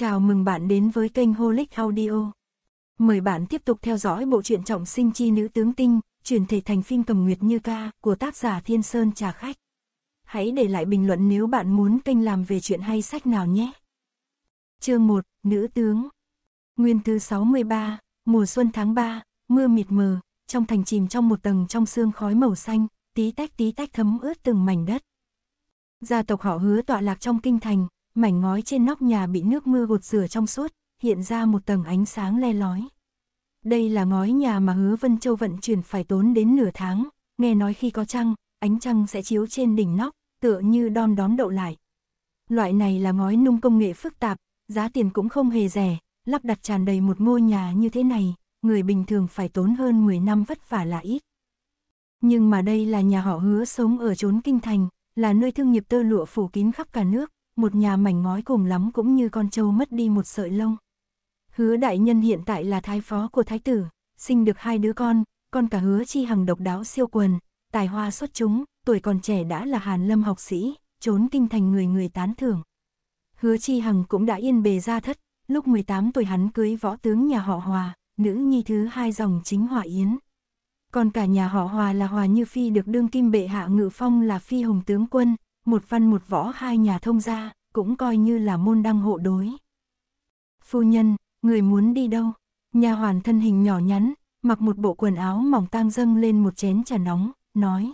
Chào mừng bạn đến với kênh Holic Audio. Mời bạn tiếp tục theo dõi bộ truyện trọng sinh chi nữ tướng tinh, chuyển thể thành phim cầm nguyệt như ca của tác giả Thiên Sơn Trà Khách. Hãy để lại bình luận nếu bạn muốn kênh làm về chuyện hay sách nào nhé. Chương 1, Nữ tướng Nguyên thứ 63, mùa xuân tháng 3, mưa mịt mờ, trong thành chìm trong một tầng trong sương khói màu xanh, tí tách tí tách thấm ướt từng mảnh đất. Gia tộc họ hứa tọa lạc trong kinh thành, mảnh ngói trên nóc nhà bị nước mưa gột rửa trong suốt, hiện ra một tầng ánh sáng le lói. Đây là ngói nhà mà hứa Vân Châu vận chuyển phải tốn đến nửa tháng, nghe nói khi có trăng, ánh trăng sẽ chiếu trên đỉnh nóc, tựa như đom đóm đậu lại. Loại này là ngói nung công nghệ phức tạp, giá tiền cũng không hề rẻ, lắp đặt tràn đầy một ngôi nhà như thế này, người bình thường phải tốn hơn 10 năm vất vả là ít. Nhưng mà đây là nhà họ hứa sống ở chốn kinh thành, là nơi thương nghiệp tơ lụa phủ kín khắp cả nước, một nhà mảnh ngói cùng lắm cũng như con trâu mất đi một sợi lông. Hứa đại nhân hiện tại là thái phó của thái tử, sinh được hai đứa con, con cả hứa chi hằng độc đáo siêu quần, tài hoa xuất chúng, tuổi còn trẻ đã là hàn lâm học sĩ, trốn kinh thành người người tán thưởng. Hứa chi hằng cũng đã yên bề ra thất, lúc 18 tuổi hắn cưới võ tướng nhà họ Hòa, nữ nhi thứ hai dòng chính Hòa Yến. Còn cả nhà họ Hòa là Hòa Như Phi được đương kim bệ hạ ngự phong là Phi hùng tướng quân, một văn một võ hai nhà thông gia, cũng coi như là môn đăng hộ đối. Phu nhân, người muốn đi đâu? Nhà hoàn thân hình nhỏ nhắn, mặc một bộ quần áo mỏng tang dâng lên một chén trà nóng, nói.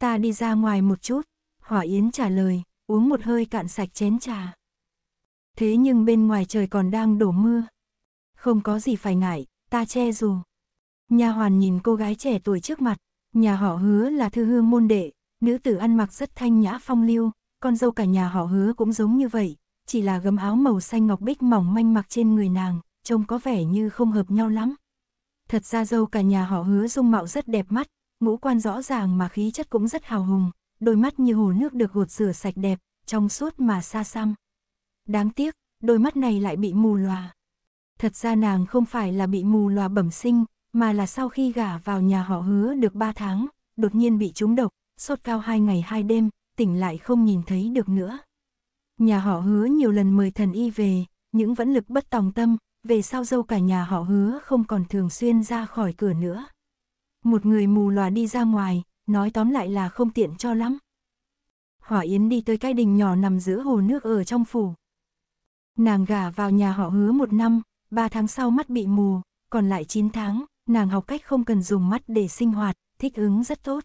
Ta đi ra ngoài một chút, Hỏa Yến trả lời, uống một hơi cạn sạch chén trà. Thế nhưng bên ngoài trời còn đang đổ mưa. Không có gì phải ngại, ta che dù. Nhà hoàn nhìn cô gái trẻ tuổi trước mặt, nhà họ hứa là thư hương môn đệ, nữ tử ăn mặc rất thanh nhã phong lưu, con dâu cả nhà họ hứa cũng giống như vậy, chỉ là gấm áo màu xanh ngọc bích mỏng manh mặc trên người nàng, trông có vẻ như không hợp nhau lắm. Thật ra dâu cả nhà họ hứa dung mạo rất đẹp mắt, ngũ quan rõ ràng mà khí chất cũng rất hào hùng, đôi mắt như hồ nước được gột rửa sạch đẹp, trong suốt mà xa xăm. Đáng tiếc, đôi mắt này lại bị mù lòa. Thật ra nàng không phải là bị mù lòa bẩm sinh, mà là sau khi gả vào nhà họ hứa được 3 tháng, đột nhiên bị trúng độc, sốt cao hai ngày hai đêm, tỉnh lại không nhìn thấy được nữa. Nhà họ hứa nhiều lần mời thần y về, những vẫn lực bất tòng tâm, về sau dâu cả nhà họ hứa không còn thường xuyên ra khỏi cửa nữa. Một người mù lòa đi ra ngoài, nói tóm lại là không tiện cho lắm. Hỏa Yến đi tới cái đình nhỏ nằm giữa hồ nước ở trong phủ. Nàng gả vào nhà họ hứa một năm, ba tháng sau mắt bị mù, còn lại chín tháng, nàng học cách không cần dùng mắt để sinh hoạt, thích ứng rất tốt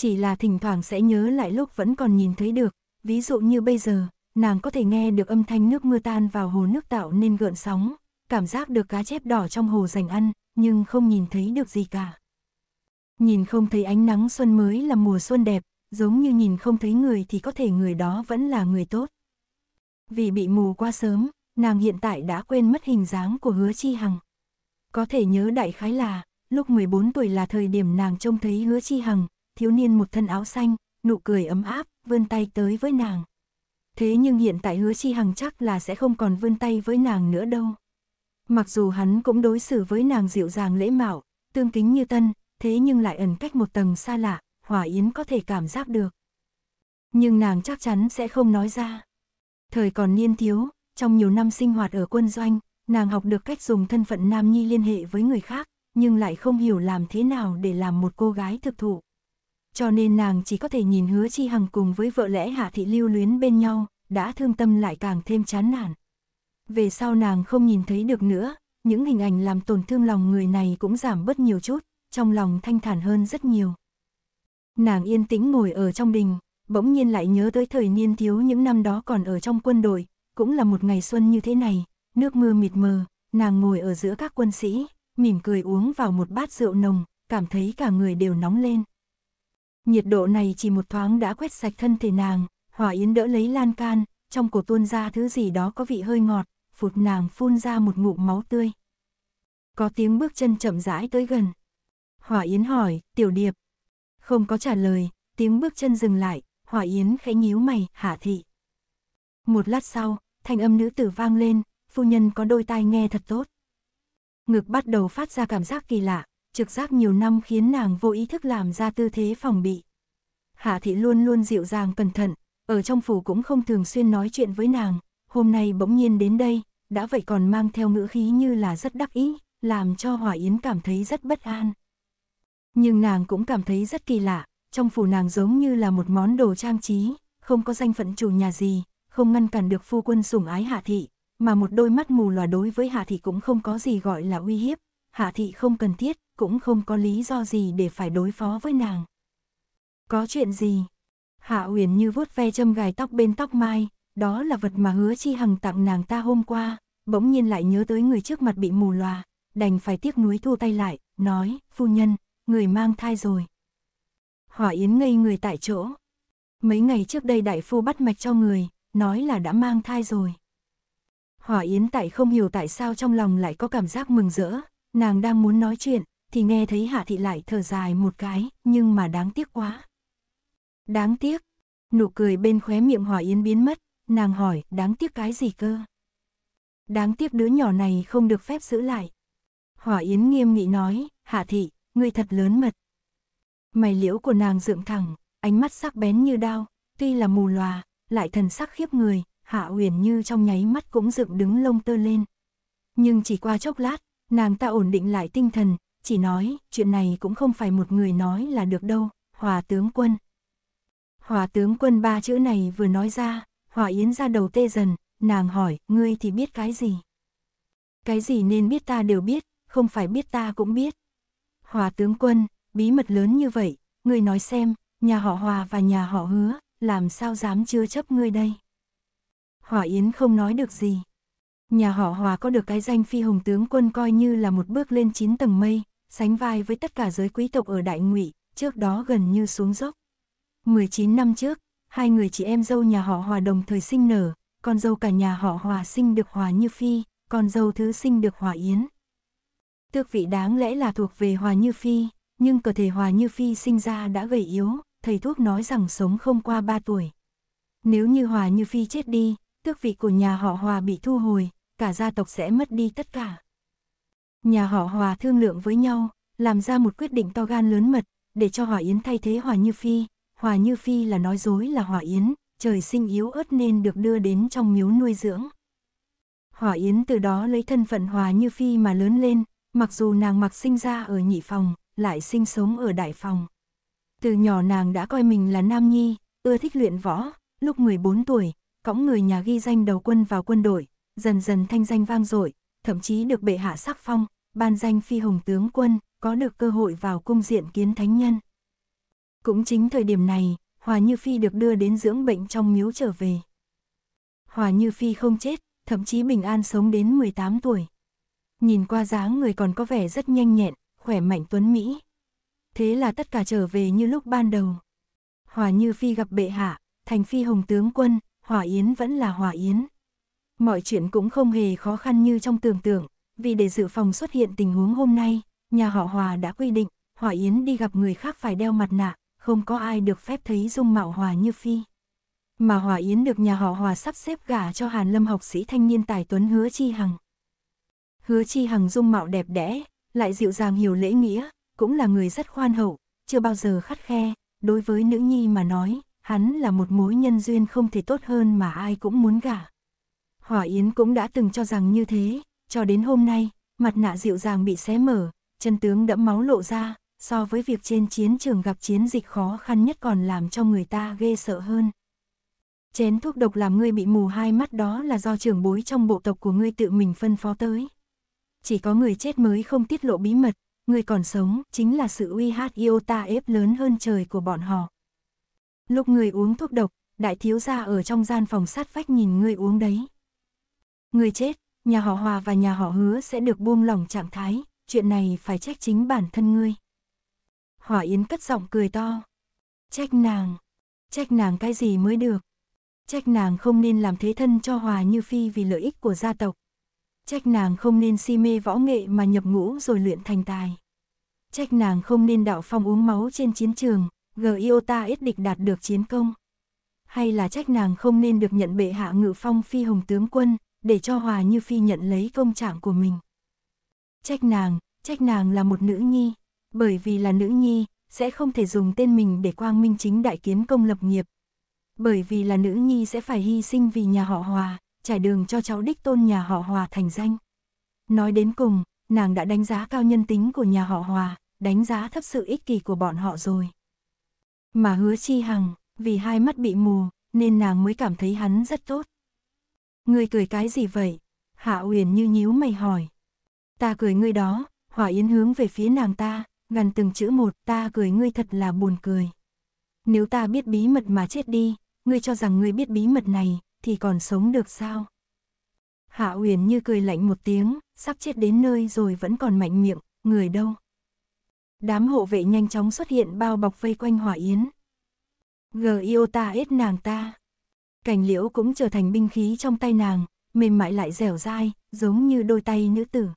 chỉ là thỉnh thoảng sẽ nhớ lại lúc vẫn còn nhìn thấy được, ví dụ như bây giờ, nàng có thể nghe được âm thanh nước mưa tan vào hồ nước tạo nên gợn sóng, cảm giác được cá chép đỏ trong hồ dành ăn, nhưng không nhìn thấy được gì cả. Nhìn không thấy ánh nắng xuân mới là mùa xuân đẹp, giống như nhìn không thấy người thì có thể người đó vẫn là người tốt. Vì bị mù quá sớm, nàng hiện tại đã quên mất hình dáng của hứa chi hằng. Có thể nhớ đại khái là, lúc 14 tuổi là thời điểm nàng trông thấy hứa chi hằng, thiếu niên một thân áo xanh, nụ cười ấm áp, vươn tay tới với nàng. Thế nhưng hiện tại hứa chi hằng chắc là sẽ không còn vươn tay với nàng nữa đâu. Mặc dù hắn cũng đối xử với nàng dịu dàng lễ mạo, tương kính như tân, thế nhưng lại ẩn cách một tầng xa lạ, Hòa Yến có thể cảm giác được. Nhưng nàng chắc chắn sẽ không nói ra. Thời còn niên thiếu, trong nhiều năm sinh hoạt ở quân doanh, nàng học được cách dùng thân phận nam nhi liên hệ với người khác, nhưng lại không hiểu làm thế nào để làm một cô gái thực thụ cho nên nàng chỉ có thể nhìn hứa chi hằng cùng với vợ lẽ hạ thị lưu luyến bên nhau, đã thương tâm lại càng thêm chán nản. Về sau nàng không nhìn thấy được nữa, những hình ảnh làm tổn thương lòng người này cũng giảm bớt nhiều chút, trong lòng thanh thản hơn rất nhiều. Nàng yên tĩnh ngồi ở trong đình, bỗng nhiên lại nhớ tới thời niên thiếu những năm đó còn ở trong quân đội, cũng là một ngày xuân như thế này, nước mưa mịt mờ, nàng ngồi ở giữa các quân sĩ, mỉm cười uống vào một bát rượu nồng, cảm thấy cả người đều nóng lên nhiệt độ này chỉ một thoáng đã quét sạch thân thể nàng, hỏa yến đỡ lấy lan can, trong cổ tuôn ra thứ gì đó có vị hơi ngọt, phụt nàng phun ra một ngụm máu tươi. Có tiếng bước chân chậm rãi tới gần. Hỏa yến hỏi, tiểu điệp. Không có trả lời, tiếng bước chân dừng lại, hỏa yến khẽ nhíu mày, hạ thị. Một lát sau, thanh âm nữ tử vang lên, phu nhân có đôi tai nghe thật tốt. Ngực bắt đầu phát ra cảm giác kỳ lạ, trực giác nhiều năm khiến nàng vô ý thức làm ra tư thế phòng bị. Hạ thị luôn luôn dịu dàng cẩn thận, ở trong phủ cũng không thường xuyên nói chuyện với nàng, hôm nay bỗng nhiên đến đây, đã vậy còn mang theo ngữ khí như là rất đắc ý, làm cho Hòa Yến cảm thấy rất bất an. Nhưng nàng cũng cảm thấy rất kỳ lạ, trong phủ nàng giống như là một món đồ trang trí, không có danh phận chủ nhà gì, không ngăn cản được phu quân sủng ái Hạ thị, mà một đôi mắt mù lòa đối với Hạ thị cũng không có gì gọi là uy hiếp, Hạ thị không cần thiết, cũng không có lý do gì để phải đối phó với nàng. Có chuyện gì? Hạ Uyển như vuốt ve châm gài tóc bên tóc mai, đó là vật mà hứa chi hằng tặng nàng ta hôm qua, bỗng nhiên lại nhớ tới người trước mặt bị mù lòa, đành phải tiếc nuối thu tay lại, nói, phu nhân, người mang thai rồi. Hỏa Yến ngây người tại chỗ. Mấy ngày trước đây đại phu bắt mạch cho người, nói là đã mang thai rồi. Hỏa Yến tại không hiểu tại sao trong lòng lại có cảm giác mừng rỡ, nàng đang muốn nói chuyện, thì nghe thấy Hạ Thị lại thở dài một cái, nhưng mà đáng tiếc quá. Đáng tiếc, nụ cười bên khóe miệng Hòa Yến biến mất, nàng hỏi, đáng tiếc cái gì cơ? Đáng tiếc đứa nhỏ này không được phép giữ lại. Hòa Yến nghiêm nghị nói, Hạ Thị, ngươi thật lớn mật. Mày liễu của nàng dựng thẳng, ánh mắt sắc bén như đao, tuy là mù lòa, lại thần sắc khiếp người, Hạ Uyển như trong nháy mắt cũng dựng đứng lông tơ lên. Nhưng chỉ qua chốc lát, nàng ta ổn định lại tinh thần, chỉ nói, chuyện này cũng không phải một người nói là được đâu, hòa tướng quân. Hòa tướng quân ba chữ này vừa nói ra, hòa yến ra đầu tê dần, nàng hỏi, ngươi thì biết cái gì? Cái gì nên biết ta đều biết, không phải biết ta cũng biết. Hòa tướng quân, bí mật lớn như vậy, ngươi nói xem, nhà họ hòa và nhà họ hứa, làm sao dám chứa chấp ngươi đây? Hòa yến không nói được gì. Nhà họ hòa có được cái danh phi hùng tướng quân coi như là một bước lên chín tầng mây, sánh vai với tất cả giới quý tộc ở Đại Ngụy, trước đó gần như xuống dốc. 19 năm trước, hai người chị em dâu nhà họ Hòa đồng thời sinh nở, con dâu cả nhà họ Hòa sinh được Hòa Như Phi, con dâu thứ sinh được Hòa Yến. Tước vị đáng lẽ là thuộc về Hòa Như Phi, nhưng cơ thể Hòa Như Phi sinh ra đã gầy yếu, thầy thuốc nói rằng sống không qua 3 tuổi. Nếu như Hòa Như Phi chết đi, tước vị của nhà họ Hòa bị thu hồi, cả gia tộc sẽ mất đi tất cả. Nhà họ Hòa thương lượng với nhau, làm ra một quyết định to gan lớn mật, để cho Hòa Yến thay thế Hòa Như Phi. Hòa Như Phi là nói dối là Hòa Yến, trời sinh yếu ớt nên được đưa đến trong miếu nuôi dưỡng. Hòa Yến từ đó lấy thân phận Hòa Như Phi mà lớn lên, mặc dù nàng mặc sinh ra ở nhị phòng, lại sinh sống ở đại phòng. Từ nhỏ nàng đã coi mình là nam nhi, ưa thích luyện võ, lúc 14 tuổi, cõng người nhà ghi danh đầu quân vào quân đội, dần dần thanh danh vang dội, thậm chí được bệ hạ sắc phong, ban danh phi hồng tướng quân, có được cơ hội vào cung diện kiến thánh nhân. Cũng chính thời điểm này, Hòa Như Phi được đưa đến dưỡng bệnh trong miếu trở về. Hòa Như Phi không chết, thậm chí bình an sống đến 18 tuổi. Nhìn qua dáng người còn có vẻ rất nhanh nhẹn, khỏe mạnh tuấn Mỹ. Thế là tất cả trở về như lúc ban đầu. Hòa Như Phi gặp bệ hạ, thành phi hồng tướng quân, Hòa Yến vẫn là Hòa Yến. Mọi chuyện cũng không hề khó khăn như trong tưởng tượng, vì để dự phòng xuất hiện tình huống hôm nay, nhà họ Hòa đã quy định, Hòa Yến đi gặp người khác phải đeo mặt nạ, không có ai được phép thấy dung mạo Hòa như Phi. Mà Hòa Yến được nhà họ Hòa sắp xếp gả cho Hàn Lâm học sĩ thanh niên tài tuấn Hứa Chi Hằng. Hứa Chi Hằng dung mạo đẹp đẽ, lại dịu dàng hiểu lễ nghĩa, cũng là người rất khoan hậu, chưa bao giờ khắt khe, đối với nữ nhi mà nói, hắn là một mối nhân duyên không thể tốt hơn mà ai cũng muốn gả. Hỏa Yến cũng đã từng cho rằng như thế, cho đến hôm nay, mặt nạ dịu dàng bị xé mở, chân tướng đẫm máu lộ ra, so với việc trên chiến trường gặp chiến dịch khó khăn nhất còn làm cho người ta ghê sợ hơn. Chén thuốc độc làm ngươi bị mù hai mắt đó là do trưởng bối trong bộ tộc của ngươi tự mình phân phó tới. Chỉ có người chết mới không tiết lộ bí mật, người còn sống chính là sự uy hát yêu ta ép lớn hơn trời của bọn họ. Lúc người uống thuốc độc, đại thiếu gia ở trong gian phòng sát vách nhìn ngươi uống đấy. Người chết, nhà họ Hòa và nhà họ Hứa sẽ được buông lỏng trạng thái, chuyện này phải trách chính bản thân ngươi. Hỏa Yến cất giọng cười to. Trách nàng, trách nàng cái gì mới được. Trách nàng không nên làm thế thân cho Hòa Như Phi vì lợi ích của gia tộc. Trách nàng không nên si mê võ nghệ mà nhập ngũ rồi luyện thành tài. Trách nàng không nên đạo phong uống máu trên chiến trường, gờ yêu ta ít địch đạt được chiến công. Hay là trách nàng không nên được nhận bệ hạ ngự phong phi hồng tướng quân, để cho Hòa Như Phi nhận lấy công trạng của mình. Trách nàng, trách nàng là một nữ nhi, bởi vì là nữ nhi, sẽ không thể dùng tên mình để quang minh chính đại kiến công lập nghiệp. Bởi vì là nữ nhi sẽ phải hy sinh vì nhà họ Hòa, trải đường cho cháu đích tôn nhà họ Hòa thành danh. Nói đến cùng, nàng đã đánh giá cao nhân tính của nhà họ Hòa, đánh giá thấp sự ích kỷ của bọn họ rồi. Mà hứa chi hằng, vì hai mắt bị mù, nên nàng mới cảm thấy hắn rất tốt. Ngươi cười cái gì vậy? Hạ Uyển như nhíu mày hỏi. Ta cười ngươi đó, Hỏa Yến hướng về phía nàng ta, gần từng chữ một, ta cười ngươi thật là buồn cười. Nếu ta biết bí mật mà chết đi, ngươi cho rằng ngươi biết bí mật này, thì còn sống được sao? Hạ Uyển như cười lạnh một tiếng, sắp chết đến nơi rồi vẫn còn mạnh miệng, người đâu? Đám hộ vệ nhanh chóng xuất hiện bao bọc vây quanh Hỏa Yến. G.I.O. ta ết nàng ta. Cành liễu cũng trở thành binh khí trong tay nàng, mềm mại lại dẻo dai, giống như đôi tay nữ tử.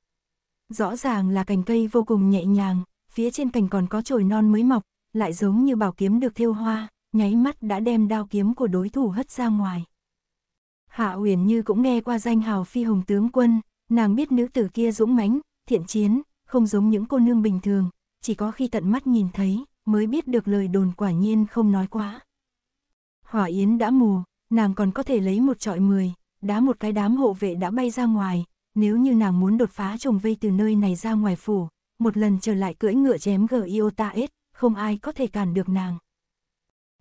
Rõ ràng là cành cây vô cùng nhẹ nhàng, phía trên cành còn có chồi non mới mọc, lại giống như bảo kiếm được thiêu hoa, nháy mắt đã đem đao kiếm của đối thủ hất ra ngoài. Hạ Uyển Như cũng nghe qua danh hào phi hồng tướng quân, nàng biết nữ tử kia dũng mãnh, thiện chiến, không giống những cô nương bình thường, chỉ có khi tận mắt nhìn thấy mới biết được lời đồn quả nhiên không nói quá. Hỏa Yến đã mù, nàng còn có thể lấy một trọi mười, đá một cái đám hộ vệ đã bay ra ngoài, nếu như nàng muốn đột phá trồng vây từ nơi này ra ngoài phủ, một lần trở lại cưỡi ngựa chém gờ Iota S, không ai có thể cản được nàng.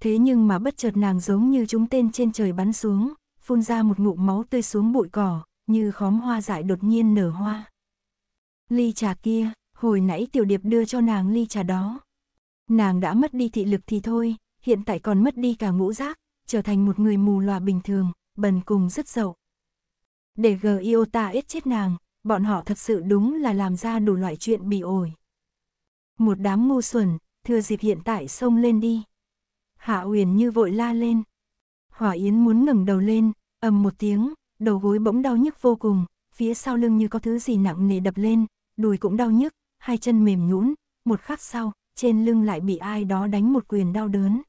Thế nhưng mà bất chợt nàng giống như chúng tên trên trời bắn xuống, phun ra một ngụm máu tươi xuống bụi cỏ, như khóm hoa dại đột nhiên nở hoa. Ly trà kia, hồi nãy tiểu điệp đưa cho nàng ly trà đó. Nàng đã mất đi thị lực thì thôi, hiện tại còn mất đi cả ngũ giác, trở thành một người mù loà bình thường, bần cùng rất dậu. Để G Iota ít chết nàng, bọn họ thật sự đúng là làm ra đủ loại chuyện bị ổi. Một đám ngu xuẩn, thừa dịp hiện tại xông lên đi. Hạ Uyển như vội la lên. Hỏa Yến muốn ngẩng đầu lên, ầm một tiếng, đầu gối bỗng đau nhức vô cùng, phía sau lưng như có thứ gì nặng nề đập lên, đùi cũng đau nhức, hai chân mềm nhũn, một khắc sau, trên lưng lại bị ai đó đánh một quyền đau đớn.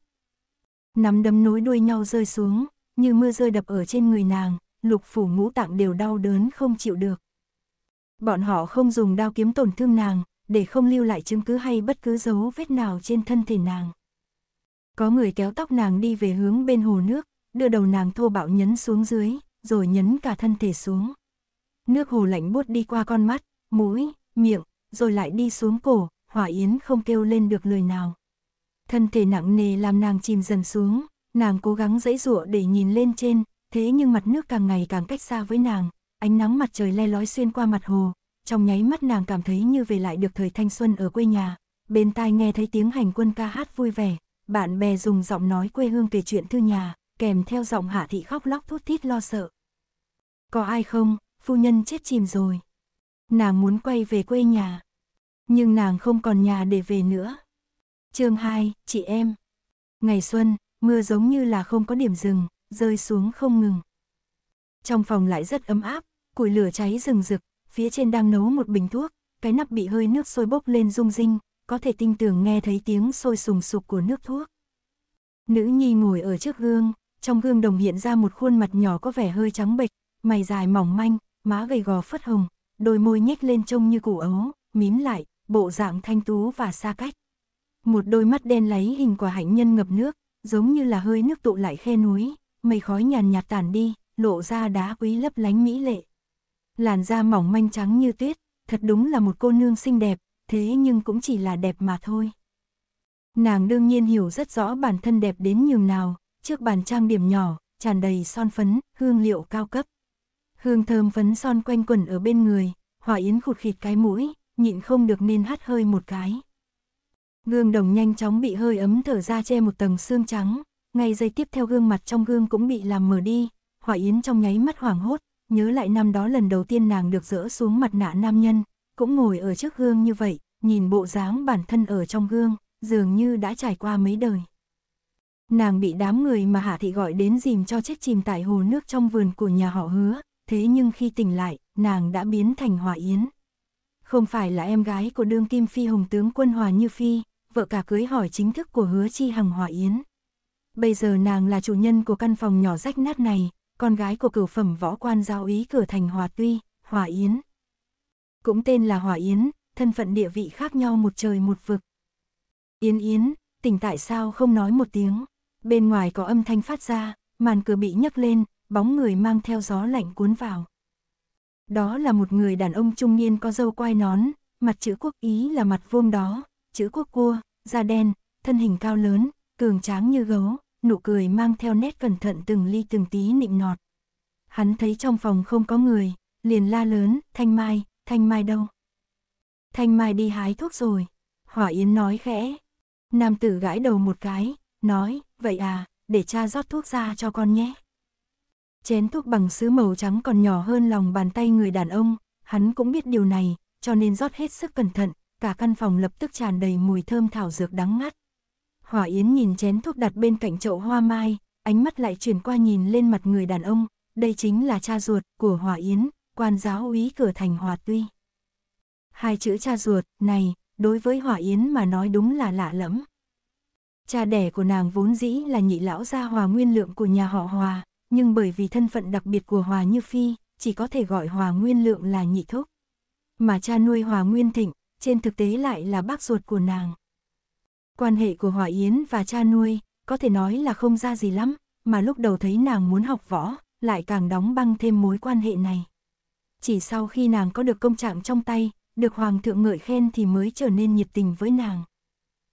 Nắm đấm nối đuôi nhau rơi xuống, như mưa rơi đập ở trên người nàng, lục phủ ngũ tạng đều đau đớn không chịu được. Bọn họ không dùng đao kiếm tổn thương nàng, để không lưu lại chứng cứ hay bất cứ dấu vết nào trên thân thể nàng. Có người kéo tóc nàng đi về hướng bên hồ nước, đưa đầu nàng thô bạo nhấn xuống dưới, rồi nhấn cả thân thể xuống. Nước hồ lạnh buốt đi qua con mắt, mũi, miệng, rồi lại đi xuống cổ, Hỏa Yến không kêu lên được lời nào thân thể nặng nề làm nàng chìm dần xuống, nàng cố gắng dãy dụa để nhìn lên trên, thế nhưng mặt nước càng ngày càng cách xa với nàng, ánh nắng mặt trời le lói xuyên qua mặt hồ, trong nháy mắt nàng cảm thấy như về lại được thời thanh xuân ở quê nhà, bên tai nghe thấy tiếng hành quân ca hát vui vẻ, bạn bè dùng giọng nói quê hương kể chuyện thư nhà, kèm theo giọng hạ thị khóc lóc thút thít lo sợ. Có ai không, phu nhân chết chìm rồi. Nàng muốn quay về quê nhà, nhưng nàng không còn nhà để về nữa chương 2, chị em. Ngày xuân, mưa giống như là không có điểm dừng, rơi xuống không ngừng. Trong phòng lại rất ấm áp, củi lửa cháy rừng rực, phía trên đang nấu một bình thuốc, cái nắp bị hơi nước sôi bốc lên rung rinh, có thể tinh tường nghe thấy tiếng sôi sùng sục của nước thuốc. Nữ nhi ngồi ở trước gương, trong gương đồng hiện ra một khuôn mặt nhỏ có vẻ hơi trắng bệch, mày dài mỏng manh, má gầy gò phất hồng, đôi môi nhếch lên trông như củ ấu, mím lại, bộ dạng thanh tú và xa cách một đôi mắt đen láy hình quả hạnh nhân ngập nước, giống như là hơi nước tụ lại khe núi, mây khói nhàn nhạt tản đi, lộ ra đá quý lấp lánh mỹ lệ. Làn da mỏng manh trắng như tuyết, thật đúng là một cô nương xinh đẹp, thế nhưng cũng chỉ là đẹp mà thôi. Nàng đương nhiên hiểu rất rõ bản thân đẹp đến nhường nào, trước bàn trang điểm nhỏ, tràn đầy son phấn, hương liệu cao cấp. Hương thơm phấn son quanh quẩn ở bên người, Hòa Yến khụt khịt cái mũi, nhịn không được nên hắt hơi một cái. Gương đồng nhanh chóng bị hơi ấm thở ra che một tầng xương trắng, ngay giây tiếp theo gương mặt trong gương cũng bị làm mờ đi, Hỏa Yến trong nháy mắt hoảng hốt, nhớ lại năm đó lần đầu tiên nàng được dỡ xuống mặt nạ nam nhân, cũng ngồi ở trước gương như vậy, nhìn bộ dáng bản thân ở trong gương, dường như đã trải qua mấy đời. Nàng bị đám người mà Hạ Thị gọi đến dìm cho chết chìm tại hồ nước trong vườn của nhà họ hứa, thế nhưng khi tỉnh lại, nàng đã biến thành Hòa Yến. Không phải là em gái của đương kim phi hùng tướng quân Hòa Như Phi, vợ cả cưới hỏi chính thức của hứa chi hằng hòa yến. Bây giờ nàng là chủ nhân của căn phòng nhỏ rách nát này, con gái của cửu phẩm võ quan giao ý cửa thành Hòa Tuy, Hòa Yến. Cũng tên là Hòa Yến, thân phận địa vị khác nhau một trời một vực. Yến Yến, tỉnh tại sao không nói một tiếng, bên ngoài có âm thanh phát ra, màn cửa bị nhấc lên, bóng người mang theo gió lạnh cuốn vào. Đó là một người đàn ông trung niên có dâu quai nón, mặt chữ quốc ý là mặt vuông đó, chữ quốc cua, da đen, thân hình cao lớn, cường tráng như gấu, nụ cười mang theo nét cẩn thận từng ly từng tí nịnh nọt. Hắn thấy trong phòng không có người, liền la lớn, Thanh Mai, Thanh Mai đâu? Thanh Mai đi hái thuốc rồi, Hỏa Yến nói khẽ. Nam tử gãi đầu một cái, nói, vậy à, để cha rót thuốc ra cho con nhé. Chén thuốc bằng sứ màu trắng còn nhỏ hơn lòng bàn tay người đàn ông, hắn cũng biết điều này, cho nên rót hết sức cẩn thận, cả căn phòng lập tức tràn đầy mùi thơm thảo dược đắng ngắt. Hỏa Yến nhìn chén thuốc đặt bên cạnh chậu hoa mai, ánh mắt lại chuyển qua nhìn lên mặt người đàn ông, đây chính là cha ruột của Hỏa Yến, quan giáo úy cửa thành Hòa Tuy. Hai chữ cha ruột này, đối với Hỏa Yến mà nói đúng là lạ lẫm. Cha đẻ của nàng vốn dĩ là nhị lão gia Hòa Nguyên Lượng của nhà họ Hòa, nhưng bởi vì thân phận đặc biệt của Hòa Như Phi, chỉ có thể gọi Hòa Nguyên Lượng là nhị thúc. Mà cha nuôi Hòa Nguyên Thịnh trên thực tế lại là bác ruột của nàng. Quan hệ của Hòa Yến và cha nuôi, có thể nói là không ra gì lắm, mà lúc đầu thấy nàng muốn học võ, lại càng đóng băng thêm mối quan hệ này. Chỉ sau khi nàng có được công trạng trong tay, được Hoàng thượng ngợi khen thì mới trở nên nhiệt tình với nàng.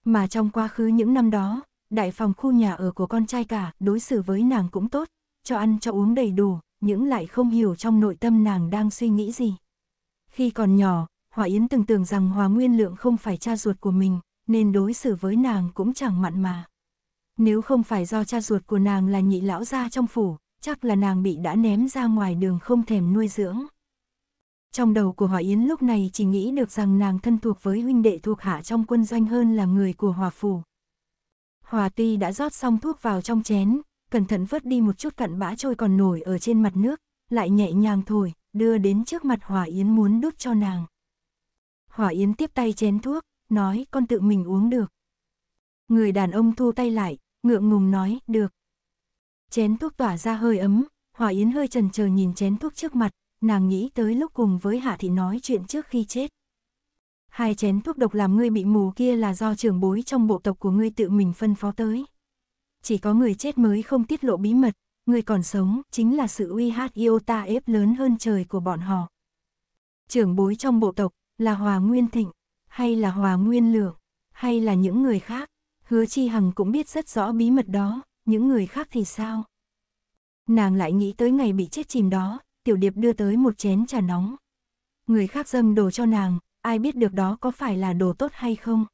Mà trong quá khứ những năm đó, đại phòng khu nhà ở của con trai cả đối xử với nàng cũng tốt, cho ăn cho uống đầy đủ, những lại không hiểu trong nội tâm nàng đang suy nghĩ gì. Khi còn nhỏ, Hòa Yến từng tưởng rằng Hòa Nguyên Lượng không phải cha ruột của mình, nên đối xử với nàng cũng chẳng mặn mà. Nếu không phải do cha ruột của nàng là nhị lão gia trong phủ, chắc là nàng bị đã ném ra ngoài đường không thèm nuôi dưỡng. Trong đầu của Hòa Yến lúc này chỉ nghĩ được rằng nàng thân thuộc với huynh đệ thuộc hạ trong quân doanh hơn là người của Hòa Phủ. Hòa Tuy đã rót xong thuốc vào trong chén, cẩn thận vớt đi một chút cặn bã trôi còn nổi ở trên mặt nước, lại nhẹ nhàng thổi, đưa đến trước mặt Hòa Yến muốn đút cho nàng. Hỏa Yến tiếp tay chén thuốc, nói con tự mình uống được. Người đàn ông thu tay lại, ngượng ngùng nói, được. Chén thuốc tỏa ra hơi ấm, Hỏa Yến hơi chần chờ nhìn chén thuốc trước mặt, nàng nghĩ tới lúc cùng với Hạ Thị nói chuyện trước khi chết. Hai chén thuốc độc làm ngươi bị mù kia là do trưởng bối trong bộ tộc của ngươi tự mình phân phó tới. Chỉ có người chết mới không tiết lộ bí mật, người còn sống chính là sự uy hát yêu ta ép lớn hơn trời của bọn họ. Trưởng bối trong bộ tộc, là Hòa Nguyên Thịnh, hay là Hòa Nguyên Lượng, hay là những người khác. Hứa Chi Hằng cũng biết rất rõ bí mật đó, những người khác thì sao? Nàng lại nghĩ tới ngày bị chết chìm đó, Tiểu Điệp đưa tới một chén trà nóng. Người khác dâng đồ cho nàng, ai biết được đó có phải là đồ tốt hay không?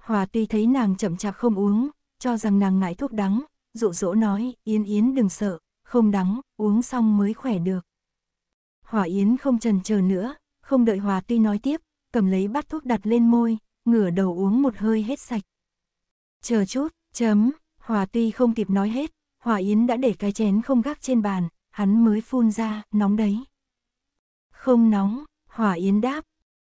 Hòa tuy thấy nàng chậm chạp không uống, cho rằng nàng ngại thuốc đắng, dụ dỗ nói, Yên Yến đừng sợ, không đắng, uống xong mới khỏe được. hòa Yến không trần chờ nữa, không đợi Hòa Tuy nói tiếp, cầm lấy bát thuốc đặt lên môi, ngửa đầu uống một hơi hết sạch. Chờ chút, chấm, Hòa Tuy không kịp nói hết, Hòa Yến đã để cái chén không gác trên bàn, hắn mới phun ra, nóng đấy. Không nóng, Hòa Yến đáp.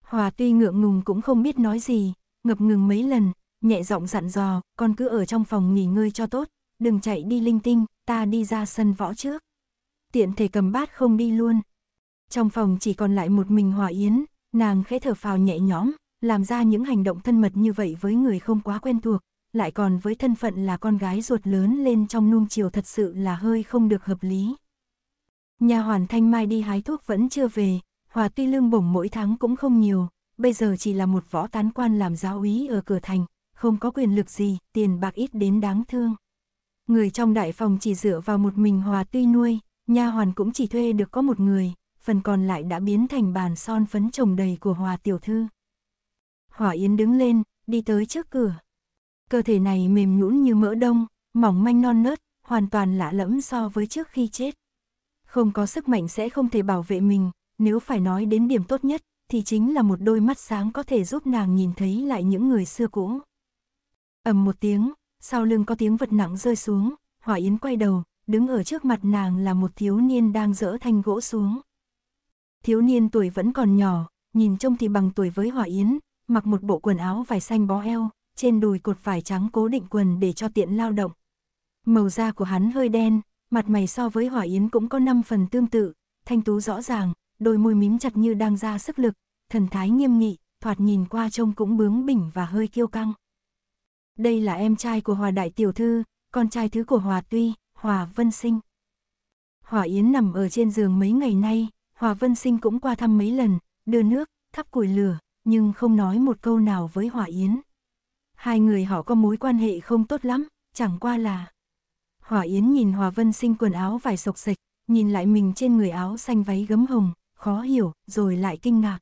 Hòa Tuy ngượng ngùng cũng không biết nói gì, ngập ngừng mấy lần, nhẹ giọng dặn dò, con cứ ở trong phòng nghỉ ngơi cho tốt, đừng chạy đi linh tinh, ta đi ra sân võ trước. Tiện thể cầm bát không đi luôn, trong phòng chỉ còn lại một mình Hòa Yến, nàng khẽ thở phào nhẹ nhõm, làm ra những hành động thân mật như vậy với người không quá quen thuộc, lại còn với thân phận là con gái ruột lớn lên trong nung chiều thật sự là hơi không được hợp lý. Nhà hoàn Thanh Mai đi hái thuốc vẫn chưa về, Hòa tuy lương bổng mỗi tháng cũng không nhiều, bây giờ chỉ là một võ tán quan làm giáo úy ở cửa thành, không có quyền lực gì, tiền bạc ít đến đáng thương. Người trong đại phòng chỉ dựa vào một mình Hòa tuy nuôi, nhà hoàn cũng chỉ thuê được có một người, phần còn lại đã biến thành bàn son phấn trồng đầy của Hòa tiểu thư. hòa Yến đứng lên, đi tới trước cửa. Cơ thể này mềm nhũn như mỡ đông, mỏng manh non nớt, hoàn toàn lạ lẫm so với trước khi chết. Không có sức mạnh sẽ không thể bảo vệ mình, nếu phải nói đến điểm tốt nhất, thì chính là một đôi mắt sáng có thể giúp nàng nhìn thấy lại những người xưa cũ. ầm một tiếng, sau lưng có tiếng vật nặng rơi xuống, hòa Yến quay đầu, đứng ở trước mặt nàng là một thiếu niên đang dỡ thanh gỗ xuống. Thiếu niên tuổi vẫn còn nhỏ, nhìn trông thì bằng tuổi với Hòa Yến, mặc một bộ quần áo vải xanh bó eo, trên đùi cột vải trắng cố định quần để cho tiện lao động. Màu da của hắn hơi đen, mặt mày so với hòa Yến cũng có 5 phần tương tự, thanh tú rõ ràng, đôi môi mím chặt như đang ra sức lực, thần thái nghiêm nghị, thoạt nhìn qua trông cũng bướng bỉnh và hơi kiêu căng. Đây là em trai của Hòa Đại Tiểu Thư, con trai thứ của Hòa Tuy, Hòa Vân Sinh. hòa Yến nằm ở trên giường mấy ngày nay, Hòa Vân Sinh cũng qua thăm mấy lần, đưa nước, thắp củi lửa, nhưng không nói một câu nào với Hòa Yến. Hai người họ có mối quan hệ không tốt lắm, chẳng qua là... Hòa Yến nhìn Hòa Vân Sinh quần áo vải sộc sạch, nhìn lại mình trên người áo xanh váy gấm hồng, khó hiểu, rồi lại kinh ngạc.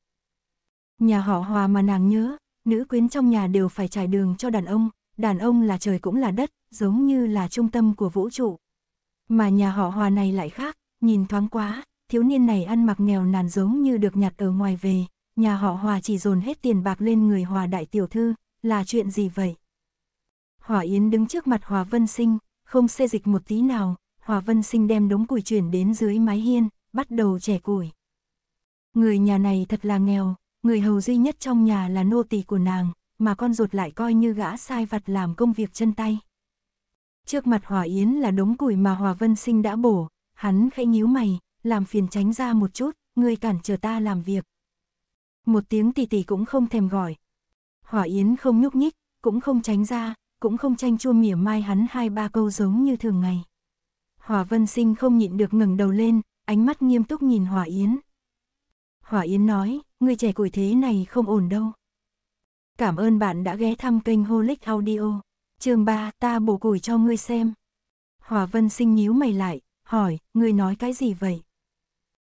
Nhà họ Hòa mà nàng nhớ, nữ quyến trong nhà đều phải trải đường cho đàn ông, đàn ông là trời cũng là đất, giống như là trung tâm của vũ trụ. Mà nhà họ Hòa này lại khác, nhìn thoáng quá, thiếu niên này ăn mặc nghèo nàn giống như được nhặt ở ngoài về, nhà họ Hòa chỉ dồn hết tiền bạc lên người Hòa đại tiểu thư, là chuyện gì vậy? Hòa Yến đứng trước mặt Hòa Vân Sinh, không xê dịch một tí nào, Hòa Vân Sinh đem đống củi chuyển đến dưới mái hiên, bắt đầu trẻ củi. Người nhà này thật là nghèo, người hầu duy nhất trong nhà là nô tỳ của nàng, mà con ruột lại coi như gã sai vặt làm công việc chân tay. Trước mặt Hòa Yến là đống củi mà Hòa Vân Sinh đã bổ, hắn khẽ nhíu mày, làm phiền tránh ra một chút, ngươi cản trở ta làm việc. Một tiếng tì tì cũng không thèm gọi. Hỏa Yến không nhúc nhích, cũng không tránh ra, cũng không tranh chua mỉa mai hắn hai ba câu giống như thường ngày. Hỏa Vân Sinh không nhịn được ngẩng đầu lên, ánh mắt nghiêm túc nhìn Hỏa Yến. Hỏa Yến nói, người trẻ tuổi thế này không ổn đâu. Cảm ơn bạn đã ghé thăm kênh Holic Audio. Chương 3, ta bổ củi cho ngươi xem. Hỏa Vân Sinh nhíu mày lại, hỏi, ngươi nói cái gì vậy?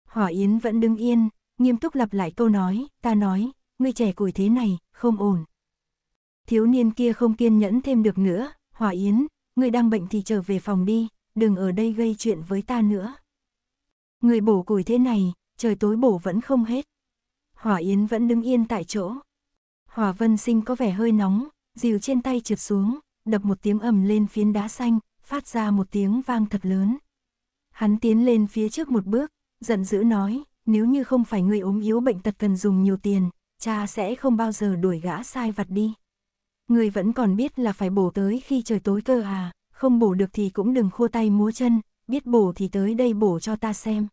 Hỏa Yến vẫn đứng yên, nghiêm túc lặp lại câu nói, ta nói, ngươi trẻ củi thế này, không ổn. Thiếu niên kia không kiên nhẫn thêm được nữa, Hỏa Yến, ngươi đang bệnh thì trở về phòng đi, đừng ở đây gây chuyện với ta nữa. Người bổ củi thế này, trời tối bổ vẫn không hết. Hỏa Yến vẫn đứng yên tại chỗ. Hỏa Vân Sinh có vẻ hơi nóng, dìu trên tay trượt xuống, đập một tiếng ầm lên phiến đá xanh, phát ra một tiếng vang thật lớn. Hắn tiến lên phía trước một bước, giận dữ nói, nếu như không phải người ốm yếu bệnh tật cần dùng nhiều tiền, cha sẽ không bao giờ đuổi gã sai vặt đi. Người vẫn còn biết là phải bổ tới khi trời tối cơ à, không bổ được thì cũng đừng khua tay múa chân, biết bổ thì tới đây bổ cho ta xem.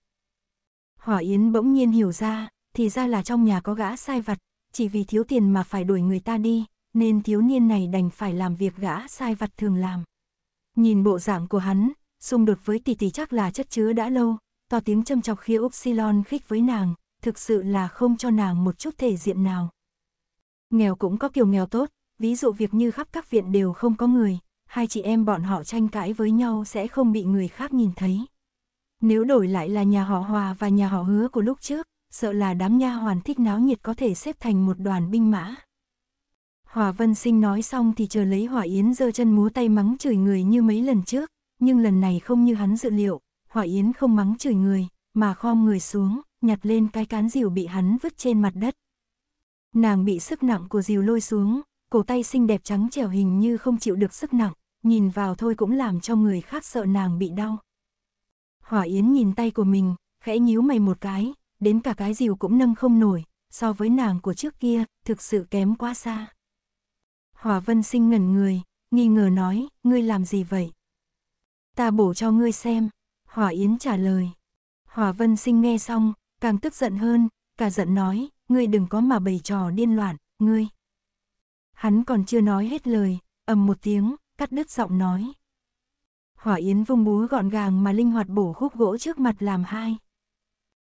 Hỏa Yến bỗng nhiên hiểu ra, thì ra là trong nhà có gã sai vặt, chỉ vì thiếu tiền mà phải đuổi người ta đi, nên thiếu niên này đành phải làm việc gã sai vặt thường làm. Nhìn bộ dạng của hắn, xung đột với tỷ tỷ chắc là chất chứa đã lâu, to tiếng châm chọc khi Upsilon khích với nàng, thực sự là không cho nàng một chút thể diện nào. Nghèo cũng có kiểu nghèo tốt, ví dụ việc như khắp các viện đều không có người, hai chị em bọn họ tranh cãi với nhau sẽ không bị người khác nhìn thấy. Nếu đổi lại là nhà họ Hòa và nhà họ Hứa của lúc trước, sợ là đám nha hoàn thích náo nhiệt có thể xếp thành một đoàn binh mã. Hòa Vân Sinh nói xong thì chờ lấy Hòa Yến giơ chân múa tay mắng chửi người như mấy lần trước, nhưng lần này không như hắn dự liệu, Hỏa Yến không mắng chửi người, mà khom người xuống, nhặt lên cái cán rìu bị hắn vứt trên mặt đất. Nàng bị sức nặng của rìu lôi xuống, cổ tay xinh đẹp trắng trẻo hình như không chịu được sức nặng, nhìn vào thôi cũng làm cho người khác sợ nàng bị đau. Hỏa Yến nhìn tay của mình, khẽ nhíu mày một cái, đến cả cái rìu cũng nâng không nổi, so với nàng của trước kia, thực sự kém quá xa. Hỏa Vân Sinh ngẩn người, nghi ngờ nói, ngươi làm gì vậy? Ta bổ cho ngươi xem, Hòa Yến trả lời. Hòa Vân Sinh nghe xong, càng tức giận hơn, cả giận nói, ngươi đừng có mà bày trò điên loạn, ngươi. Hắn còn chưa nói hết lời, ầm một tiếng, cắt đứt giọng nói. Hỏa Yến vung búa gọn gàng mà linh hoạt bổ khúc gỗ trước mặt làm hai.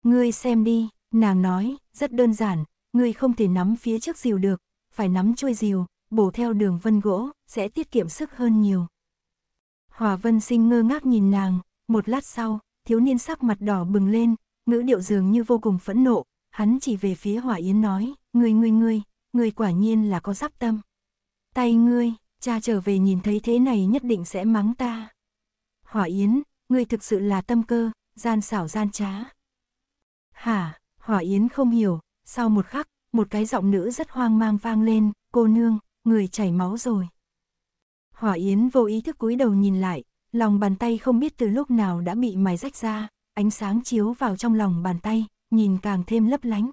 Ngươi xem đi, nàng nói, rất đơn giản, ngươi không thể nắm phía trước rìu được, phải nắm chuôi rìu, bổ theo đường vân gỗ, sẽ tiết kiệm sức hơn nhiều. Hòa Vân Sinh ngơ ngác nhìn nàng, một lát sau, thiếu niên sắc mặt đỏ bừng lên, ngữ điệu dường như vô cùng phẫn nộ, hắn chỉ về phía Hỏa Yến nói, ngươi ngươi ngươi, ngươi quả nhiên là có sắp tâm. Tay ngươi, cha trở về nhìn thấy thế này nhất định sẽ mắng ta. Hỏa Yến, ngươi thực sự là tâm cơ, gian xảo gian trá. Hả, Hỏa Yến không hiểu, sau một khắc, một cái giọng nữ rất hoang mang vang lên, cô nương, người chảy máu rồi. Hỏa Yến vô ý thức cúi đầu nhìn lại, lòng bàn tay không biết từ lúc nào đã bị mài rách ra, ánh sáng chiếu vào trong lòng bàn tay, nhìn càng thêm lấp lánh.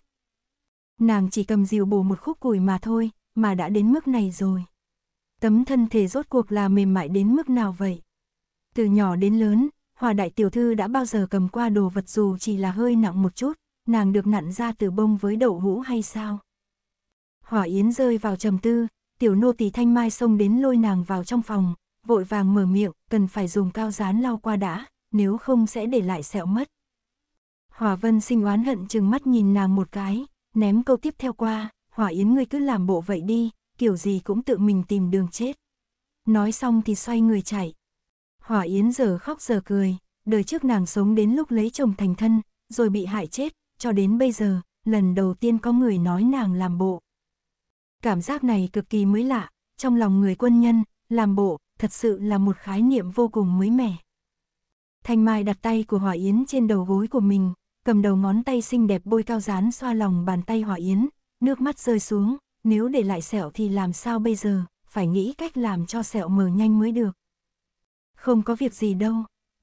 Nàng chỉ cầm dìu bổ một khúc củi mà thôi, mà đã đến mức này rồi. Tấm thân thể rốt cuộc là mềm mại đến mức nào vậy? Từ nhỏ đến lớn, Hòa đại tiểu thư đã bao giờ cầm qua đồ vật dù chỉ là hơi nặng một chút, nàng được nặn ra từ bông với đậu hũ hay sao? Hỏa Yến rơi vào trầm tư, tiểu nô tỳ Thanh Mai xông đến lôi nàng vào trong phòng, vội vàng mở miệng, cần phải dùng cao dán lau qua đã, nếu không sẽ để lại sẹo mất. Hòa Vân sinh oán hận chừng mắt nhìn nàng một cái, ném câu tiếp theo qua, Hòa Yến ngươi cứ làm bộ vậy đi, kiểu gì cũng tự mình tìm đường chết. Nói xong thì xoay người chạy. Hòa Yến giờ khóc giờ cười, đời trước nàng sống đến lúc lấy chồng thành thân, rồi bị hại chết, cho đến bây giờ, lần đầu tiên có người nói nàng làm bộ. Cảm giác này cực kỳ mới lạ, trong lòng người quân nhân, làm bộ, thật sự là một khái niệm vô cùng mới mẻ. Thanh Mai đặt tay của Hỏa Yến trên đầu gối của mình, cầm đầu ngón tay xinh đẹp bôi cao dán xoa lòng bàn tay Hỏa Yến, nước mắt rơi xuống, nếu để lại sẹo thì làm sao bây giờ, phải nghĩ cách làm cho sẹo mờ nhanh mới được. Không có việc gì đâu,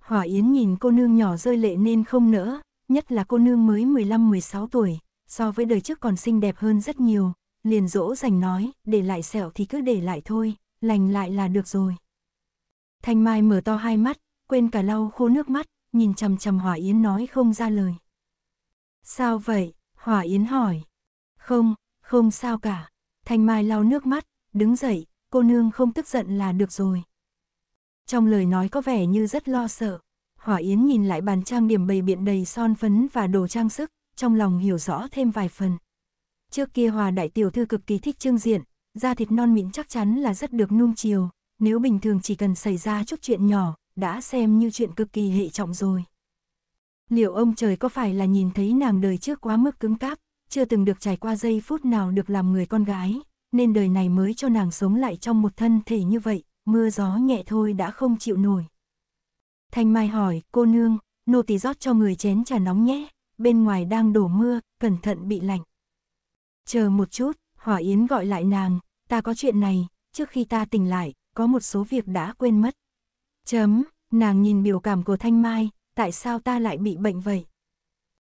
Hỏa Yến nhìn cô nương nhỏ rơi lệ nên không nỡ, nhất là cô nương mới 15-16 tuổi, so với đời trước còn xinh đẹp hơn rất nhiều, liền dỗ dành nói, để lại sẹo thì cứ để lại thôi, lành lại là được rồi. Thanh Mai mở to hai mắt, quên cả lau khô nước mắt, nhìn chằm chằm Hỏa Yến nói không ra lời. Sao vậy? Hỏa Yến hỏi. Không, không sao cả. Thanh Mai lau nước mắt, đứng dậy, cô nương không tức giận là được rồi. Trong lời nói có vẻ như rất lo sợ. Hỏa Yến nhìn lại bàn trang điểm bày biện đầy son phấn và đồ trang sức, trong lòng hiểu rõ thêm vài phần. Trước kia Hòa đại tiểu thư cực kỳ thích trương diện, da thịt non mịn chắc chắn là rất được nuông chiều, nếu bình thường chỉ cần xảy ra chút chuyện nhỏ, đã xem như chuyện cực kỳ hệ trọng rồi. Liệu ông trời có phải là nhìn thấy nàng đời trước quá mức cứng cáp, chưa từng được trải qua giây phút nào được làm người con gái, nên đời này mới cho nàng sống lại trong một thân thể như vậy, mưa gió nhẹ thôi đã không chịu nổi. Thanh Mai hỏi, cô nương, nô tỳ rót cho người chén trà nóng nhé, bên ngoài đang đổ mưa, cẩn thận bị lạnh. Chờ một chút, Hỏa Yến gọi lại nàng, ta có chuyện này, trước khi ta tỉnh lại, có một số việc đã quên mất. Chấm, nàng nhìn biểu cảm của Thanh Mai, tại sao ta lại bị bệnh vậy?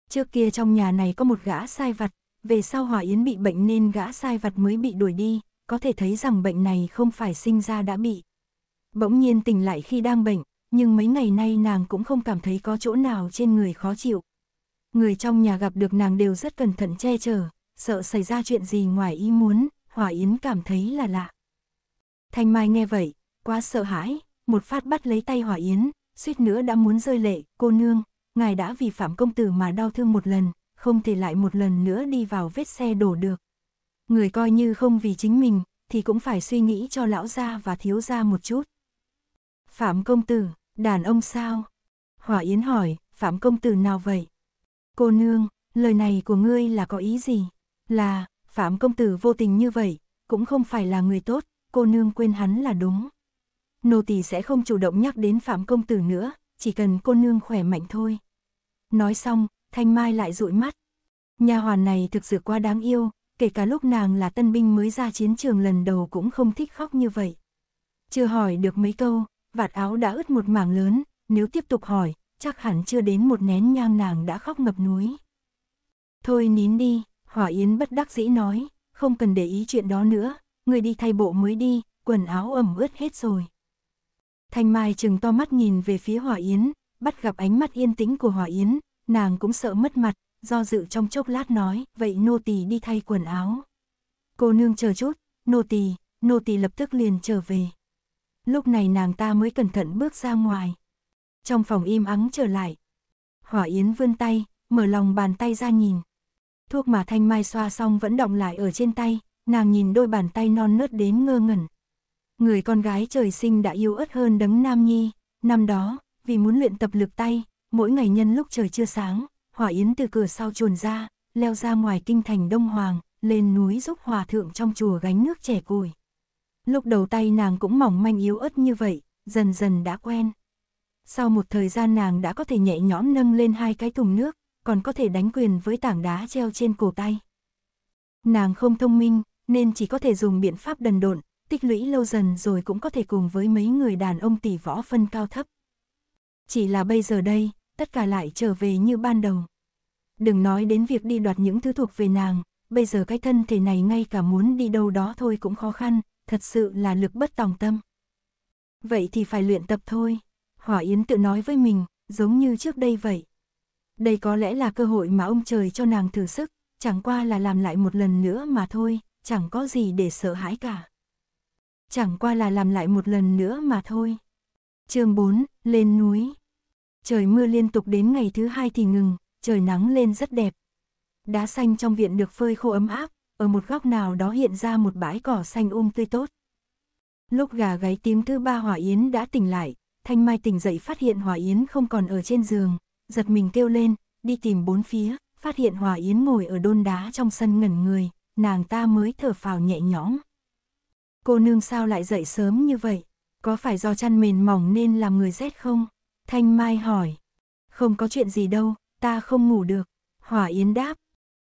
Trước kia trong nhà này có một gã sai vặt, về sau Hòa Yến bị bệnh nên gã sai vặt mới bị đuổi đi, có thể thấy rằng bệnh này không phải sinh ra đã bị. Bỗng nhiên tỉnh lại khi đang bệnh, nhưng mấy ngày nay nàng cũng không cảm thấy có chỗ nào trên người khó chịu. Người trong nhà gặp được nàng đều rất cẩn thận che chở, sợ xảy ra chuyện gì ngoài ý muốn, Hòa Yến cảm thấy là lạ. Thanh Mai nghe vậy, quá sợ hãi, một phát bắt lấy tay Hỏa Yến, suýt nữa đã muốn rơi lệ, cô nương, ngài đã vì phạm công tử mà đau thương một lần, không thể lại một lần nữa đi vào vết xe đổ được. Người coi như không vì chính mình, thì cũng phải suy nghĩ cho lão gia và thiếu gia một chút. Phạm công tử, đàn ông sao? Hỏa Yến hỏi, phạm công tử nào vậy? Cô nương, lời này của ngươi là có ý gì? Là, phạm công tử vô tình như vậy, cũng không phải là người tốt, cô nương quên hắn là đúng. Nô tỳ sẽ không chủ động nhắc đến Phạm công tử nữa, chỉ cần cô nương khỏe mạnh thôi. Nói xong, Thanh Mai lại dụi mắt. Nhà hoàn này thực sự quá đáng yêu, kể cả lúc nàng là tân binh mới ra chiến trường lần đầu cũng không thích khóc như vậy. Chưa hỏi được mấy câu, vạt áo đã ướt một mảng lớn, nếu tiếp tục hỏi, chắc hẳn chưa đến một nén nhang nàng đã khóc ngập núi. Thôi nín đi, Hỏa Yến bất đắc dĩ nói, không cần để ý chuyện đó nữa, người đi thay bộ mới đi, quần áo ẩm ướt hết rồi. Thanh Mai chừng to mắt nhìn về phía Hòa Yến, bắt gặp ánh mắt yên tĩnh của Hòa Yến, nàng cũng sợ mất mặt, do dự trong chốc lát nói, vậy nô tỳ đi thay quần áo. Cô nương chờ chút, nô tỳ, nô tỳ lập tức liền trở về. Lúc này nàng ta mới cẩn thận bước ra ngoài. Trong phòng im ắng trở lại. Hỏa Yến vươn tay, mở lòng bàn tay ra nhìn. Thuốc mà Thanh Mai xoa xong vẫn động lại ở trên tay, nàng nhìn đôi bàn tay non nớt đến ngơ ngẩn. Người con gái trời sinh đã yêu ớt hơn đấng nam nhi, năm đó, vì muốn luyện tập lực tay, mỗi ngày nhân lúc trời chưa sáng, Hỏa Yến từ cửa sau chuồn ra, leo ra ngoài kinh thành Đông Hoàng, lên núi giúp hòa thượng trong chùa gánh nước trẻ củi. Lúc đầu tay nàng cũng mỏng manh yếu ớt như vậy, dần dần đã quen. Sau một thời gian nàng đã có thể nhẹ nhõm nâng lên hai cái thùng nước, còn có thể đánh quyền với tảng đá treo trên cổ tay. Nàng không thông minh, nên chỉ có thể dùng biện pháp đần độn, tích lũy lâu dần rồi cũng có thể cùng với mấy người đàn ông tỷ võ phân cao thấp. Chỉ là bây giờ đây, tất cả lại trở về như ban đầu. Đừng nói đến việc đi đoạt những thứ thuộc về nàng, bây giờ cái thân thể này ngay cả muốn đi đâu đó thôi cũng khó khăn, thật sự là lực bất tòng tâm. Vậy thì phải luyện tập thôi, Hỏa Yến tự nói với mình, giống như trước đây vậy. Đây có lẽ là cơ hội mà ông trời cho nàng thử sức, chẳng qua là làm lại một lần nữa mà thôi, chẳng có gì để sợ hãi cả. Chẳng qua là làm lại một lần nữa mà thôi. chương 4, lên núi. Trời mưa liên tục đến ngày thứ hai thì ngừng, trời nắng lên rất đẹp. Đá xanh trong viện được phơi khô ấm áp, ở một góc nào đó hiện ra một bãi cỏ xanh um tươi tốt. Lúc gà gáy tím thứ ba Hỏa Yến đã tỉnh lại, Thanh Mai tỉnh dậy phát hiện Hỏa Yến không còn ở trên giường, giật mình kêu lên, đi tìm bốn phía, phát hiện Hỏa Yến ngồi ở đôn đá trong sân ngẩn người, nàng ta mới thở phào nhẹ nhõm. Cô nương sao lại dậy sớm như vậy? Có phải do chăn mền mỏng nên làm người rét không? Thanh Mai hỏi. Không có chuyện gì đâu, ta không ngủ được. Hỏa Yến đáp.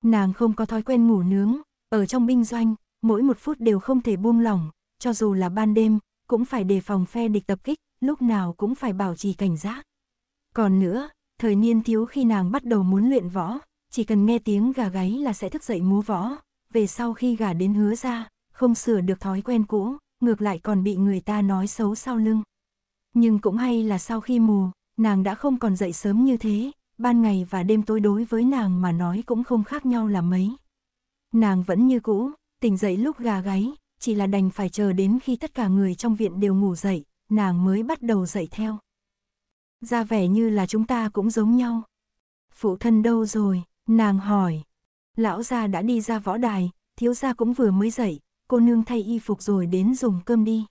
Nàng không có thói quen ngủ nướng, ở trong binh doanh, mỗi một phút đều không thể buông lỏng, cho dù là ban đêm, cũng phải đề phòng phe địch tập kích, lúc nào cũng phải bảo trì cảnh giác. Còn nữa, thời niên thiếu khi nàng bắt đầu muốn luyện võ, chỉ cần nghe tiếng gà gáy là sẽ thức dậy múa võ, về sau khi gả đến hứa ra, không sửa được thói quen cũ, ngược lại còn bị người ta nói xấu sau lưng. Nhưng cũng hay là sau khi mù, nàng đã không còn dậy sớm như thế, ban ngày và đêm tối đối với nàng mà nói cũng không khác nhau là mấy. Nàng vẫn như cũ, tỉnh dậy lúc gà gáy, chỉ là đành phải chờ đến khi tất cả người trong viện đều ngủ dậy, nàng mới bắt đầu dậy theo. Ra vẻ như là chúng ta cũng giống nhau. Phụ thân đâu rồi? Nàng hỏi, Lão gia đã đi ra võ đài, thiếu gia cũng vừa mới dậy, cô nương thay y phục rồi đến dùng cơm đi.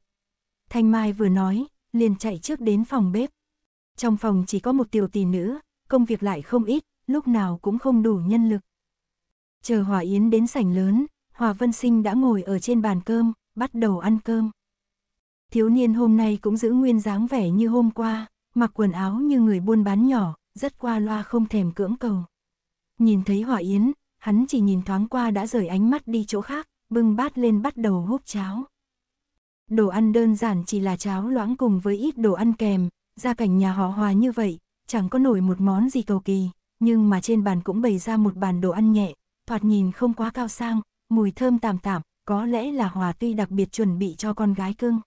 Thanh Mai vừa nói, liền chạy trước đến phòng bếp. Trong phòng chỉ có một tiểu tỷ nữ, công việc lại không ít, lúc nào cũng không đủ nhân lực. Chờ Hòa Yến đến sảnh lớn, Hòa Vân Sinh đã ngồi ở trên bàn cơm, bắt đầu ăn cơm. Thiếu niên hôm nay cũng giữ nguyên dáng vẻ như hôm qua, mặc quần áo như người buôn bán nhỏ, rất qua loa không thèm cưỡng cầu. Nhìn thấy Hòa Yến, hắn chỉ nhìn thoáng qua đã rời ánh mắt đi chỗ khác, bưng bát lên bắt đầu húp cháo. Đồ ăn đơn giản chỉ là cháo loãng cùng với ít đồ ăn kèm, gia cảnh nhà họ hòa như vậy, chẳng có nổi một món gì cầu kỳ, nhưng mà trên bàn cũng bày ra một bàn đồ ăn nhẹ, thoạt nhìn không quá cao sang, mùi thơm tạm tạm, có lẽ là Hòa tuy đặc biệt chuẩn bị cho con gái cưng.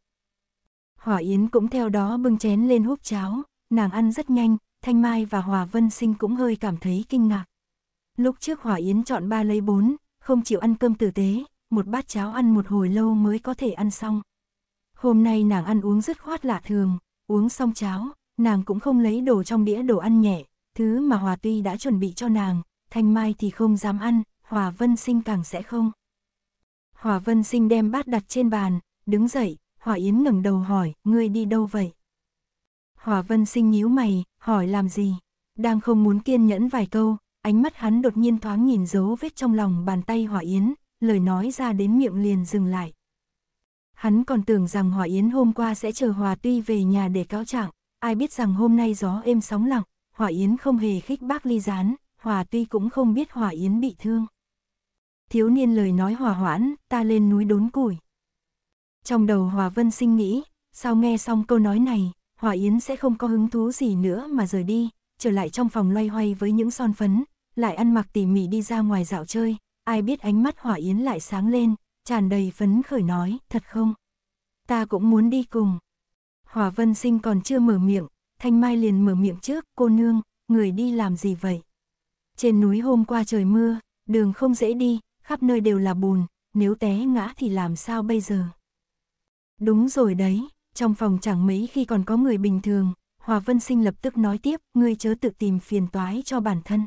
Hòa Yến cũng theo đó bưng chén lên húp cháo, nàng ăn rất nhanh, Thanh Mai và Hòa Vân Sinh cũng hơi cảm thấy kinh ngạc. Lúc trước hòa Yến chọn ba lấy bốn, không chịu ăn cơm tử tế, một bát cháo ăn một hồi lâu mới có thể ăn xong. Hôm nay nàng ăn uống rất khoát lạ thường, uống xong cháo, nàng cũng không lấy đồ trong đĩa đồ ăn nhẹ, thứ mà Hòa Tuy đã chuẩn bị cho nàng, Thanh Mai thì không dám ăn, Hòa Vân Sinh càng sẽ không. Hòa Vân Sinh đem bát đặt trên bàn, đứng dậy, Hòa Yến ngẩng đầu hỏi, ngươi đi đâu vậy? Hòa Vân Sinh nhíu mày, hỏi làm gì? Đang không muốn kiên nhẫn vài câu, ánh mắt hắn đột nhiên thoáng nhìn dấu vết trong lòng bàn tay Hỏa Yến, lời nói ra đến miệng liền dừng lại. Hắn còn tưởng rằng Hỏa Yến hôm qua sẽ chờ Hòa Tuy về nhà để cáo trạng, ai biết rằng hôm nay gió êm sóng lặng, Hỏa Yến không hề khích bác ly gián, Hòa Tuy cũng không biết Hỏa Yến bị thương. Thiếu niên lời nói hòa hoãn, ta lên núi đốn củi. Trong đầu Hòa Vân sinh nghĩ, sau nghe xong câu nói này, Hòa Yến sẽ không có hứng thú gì nữa mà rời đi, trở lại trong phòng loay hoay với những son phấn, lại ăn mặc tỉ mỉ đi ra ngoài dạo chơi, ai biết ánh mắt hỏa yến lại sáng lên, tràn đầy phấn khởi nói, thật không? Ta cũng muốn đi cùng. Hỏa vân sinh còn chưa mở miệng, Thanh Mai liền mở miệng trước, cô nương, người đi làm gì vậy? Trên núi hôm qua trời mưa, đường không dễ đi, khắp nơi đều là bùn, nếu té ngã thì làm sao bây giờ? Đúng rồi đấy, trong phòng chẳng mấy khi còn có người bình thường, Hòa Vân Sinh lập tức nói tiếp, ngươi chớ tự tìm phiền toái cho bản thân.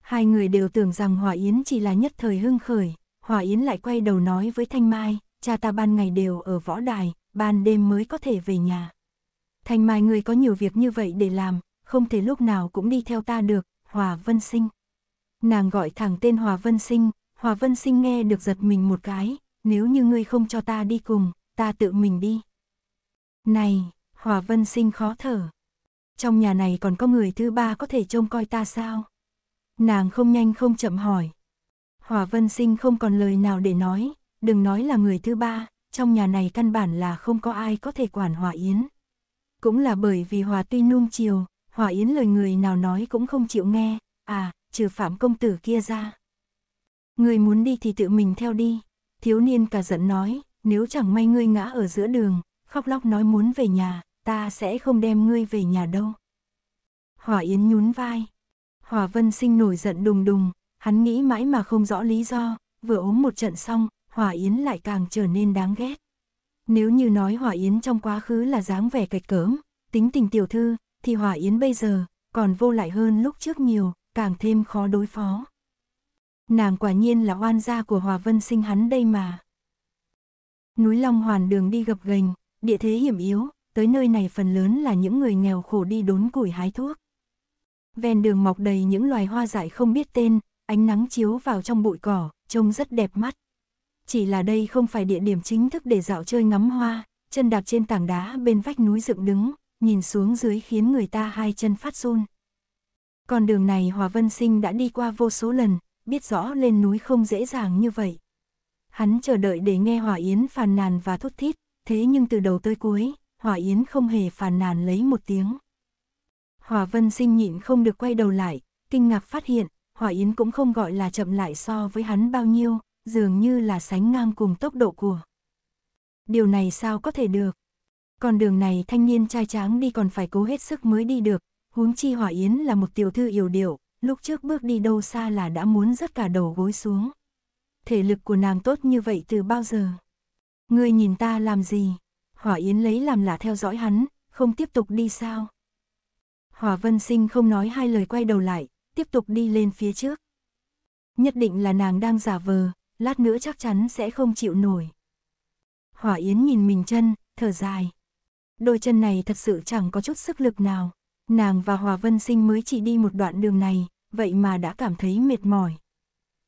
Hai người đều tưởng rằng Hòa Yến chỉ là nhất thời hưng khởi, Hòa Yến lại quay đầu nói với Thanh Mai, cha ta ban ngày đều ở võ đài, ban đêm mới có thể về nhà. Thanh Mai người có nhiều việc như vậy để làm, không thể lúc nào cũng đi theo ta được, Hòa Vân Sinh. Nàng gọi thẳng tên Hòa Vân Sinh, Hòa Vân Sinh nghe được giật mình một cái, nếu như ngươi không cho ta đi cùng, ta tự mình đi. Này, Hòa Vân Sinh khó thở. Trong nhà này còn có người thứ ba có thể trông coi ta sao? Nàng không nhanh không chậm hỏi. Hòa Vân Sinh không còn lời nào để nói, đừng nói là người thứ ba, trong nhà này căn bản là không có ai có thể quản Hòa Yến. Cũng là bởi vì Hòa tuy nuông chiều, Hòa Yến lời người nào nói cũng không chịu nghe, à, trừ phạm công tử kia ra. Người muốn đi thì tự mình theo đi, thiếu niên cả giận nói, nếu chẳng may ngươi ngã ở giữa đường, khóc lóc nói muốn về nhà, ta sẽ không đem ngươi về nhà đâu. hòa Yến nhún vai, Hòa Vân Sinh nổi giận đùng đùng, hắn nghĩ mãi mà không rõ lý do, vừa ốm một trận xong, Hòa Yến lại càng trở nên đáng ghét. Nếu như nói Hòa Yến trong quá khứ là dáng vẻ cạch cớm, tính tình tiểu thư, thì Hòa Yến bây giờ còn vô lại hơn lúc trước nhiều, càng thêm khó đối phó. Nàng quả nhiên là oan gia của Hòa Vân Sinh hắn đây mà. Núi Long Hoàn đường đi gập ghềnh, địa thế hiểm yếu, tới nơi này phần lớn là những người nghèo khổ đi đốn củi hái thuốc. Ven đường mọc đầy những loài hoa dại không biết tên, ánh nắng chiếu vào trong bụi cỏ, trông rất đẹp mắt. Chỉ là đây không phải địa điểm chính thức để dạo chơi ngắm hoa, chân đạp trên tảng đá bên vách núi dựng đứng, nhìn xuống dưới khiến người ta hai chân phát run. Con đường này Hòa Vân Sinh đã đi qua vô số lần, biết rõ lên núi không dễ dàng như vậy. Hắn chờ đợi để nghe Hòa Yến phàn nàn và thút thít, thế nhưng từ đầu tới cuối, Hòa Yến không hề phàn nàn lấy một tiếng. Hòa Vân Sinh nhịn không được quay đầu lại, kinh ngạc phát hiện, Hòa Yến cũng không gọi là chậm lại so với hắn bao nhiêu, dường như là sánh ngang cùng tốc độ của. Điều này sao có thể được? Con đường này thanh niên trai tráng đi còn phải cố hết sức mới đi được, huống chi Hòa Yến là một tiểu thư yếu điệu, lúc trước bước đi đâu xa là đã muốn rớt cả đầu gối xuống. Thể lực của nàng tốt như vậy từ bao giờ? Ngươi nhìn ta làm gì? Hỏa Yến lấy làm là theo dõi hắn, không tiếp tục đi sao? Hòa Vân Sinh không nói hai lời quay đầu lại, tiếp tục đi lên phía trước. Nhất định là nàng đang giả vờ, lát nữa chắc chắn sẽ không chịu nổi. Hòa Yến nhìn mình chân, thở dài. Đôi chân này thật sự chẳng có chút sức lực nào. Nàng và Hòa Vân Sinh mới chỉ đi một đoạn đường này, vậy mà đã cảm thấy mệt mỏi.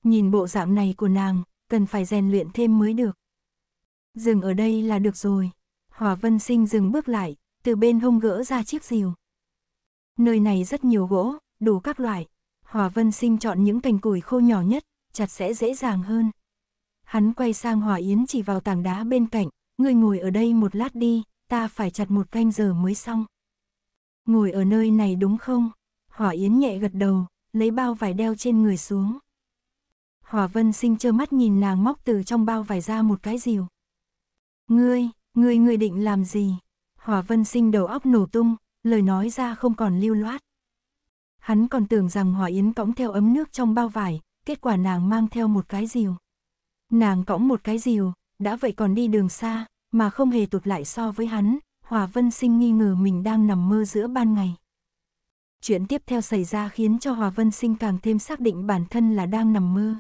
Nhìn bộ dạng này của nàng, cần phải rèn luyện thêm mới được. Dừng ở đây là được rồi. Hòa Vân Sinh dừng bước lại, từ bên hông gỡ ra chiếc rìu. Nơi này rất nhiều gỗ, đủ các loại. Hòa Vân Sinh chọn những cành củi khô nhỏ nhất, chặt sẽ dễ dàng hơn. Hắn quay sang Hòa Yến chỉ vào tảng đá bên cạnh, ngươi ngồi ở đây một lát đi, ta phải chặt một canh giờ mới xong. Ngồi ở nơi này đúng không? Hòa Yến nhẹ gật đầu, lấy bao vải đeo trên người xuống. Hòa Vân Sinh trơ mắt nhìn nàng móc từ trong bao vải ra một cái rìu. Ngươi, ngươi ngươi định làm gì? Hòa Vân Sinh đầu óc nổ tung, lời nói ra không còn lưu loát. Hắn còn tưởng rằng Hòa Yến cõng theo ấm nước trong bao vải, kết quả nàng mang theo một cái rìu. Nàng cõng một cái rìu, đã vậy còn đi đường xa, mà không hề tụt lại so với hắn, Hòa Vân Sinh nghi ngờ mình đang nằm mơ giữa ban ngày. Chuyện tiếp theo xảy ra khiến cho Hòa Vân Sinh càng thêm xác định bản thân là đang nằm mơ.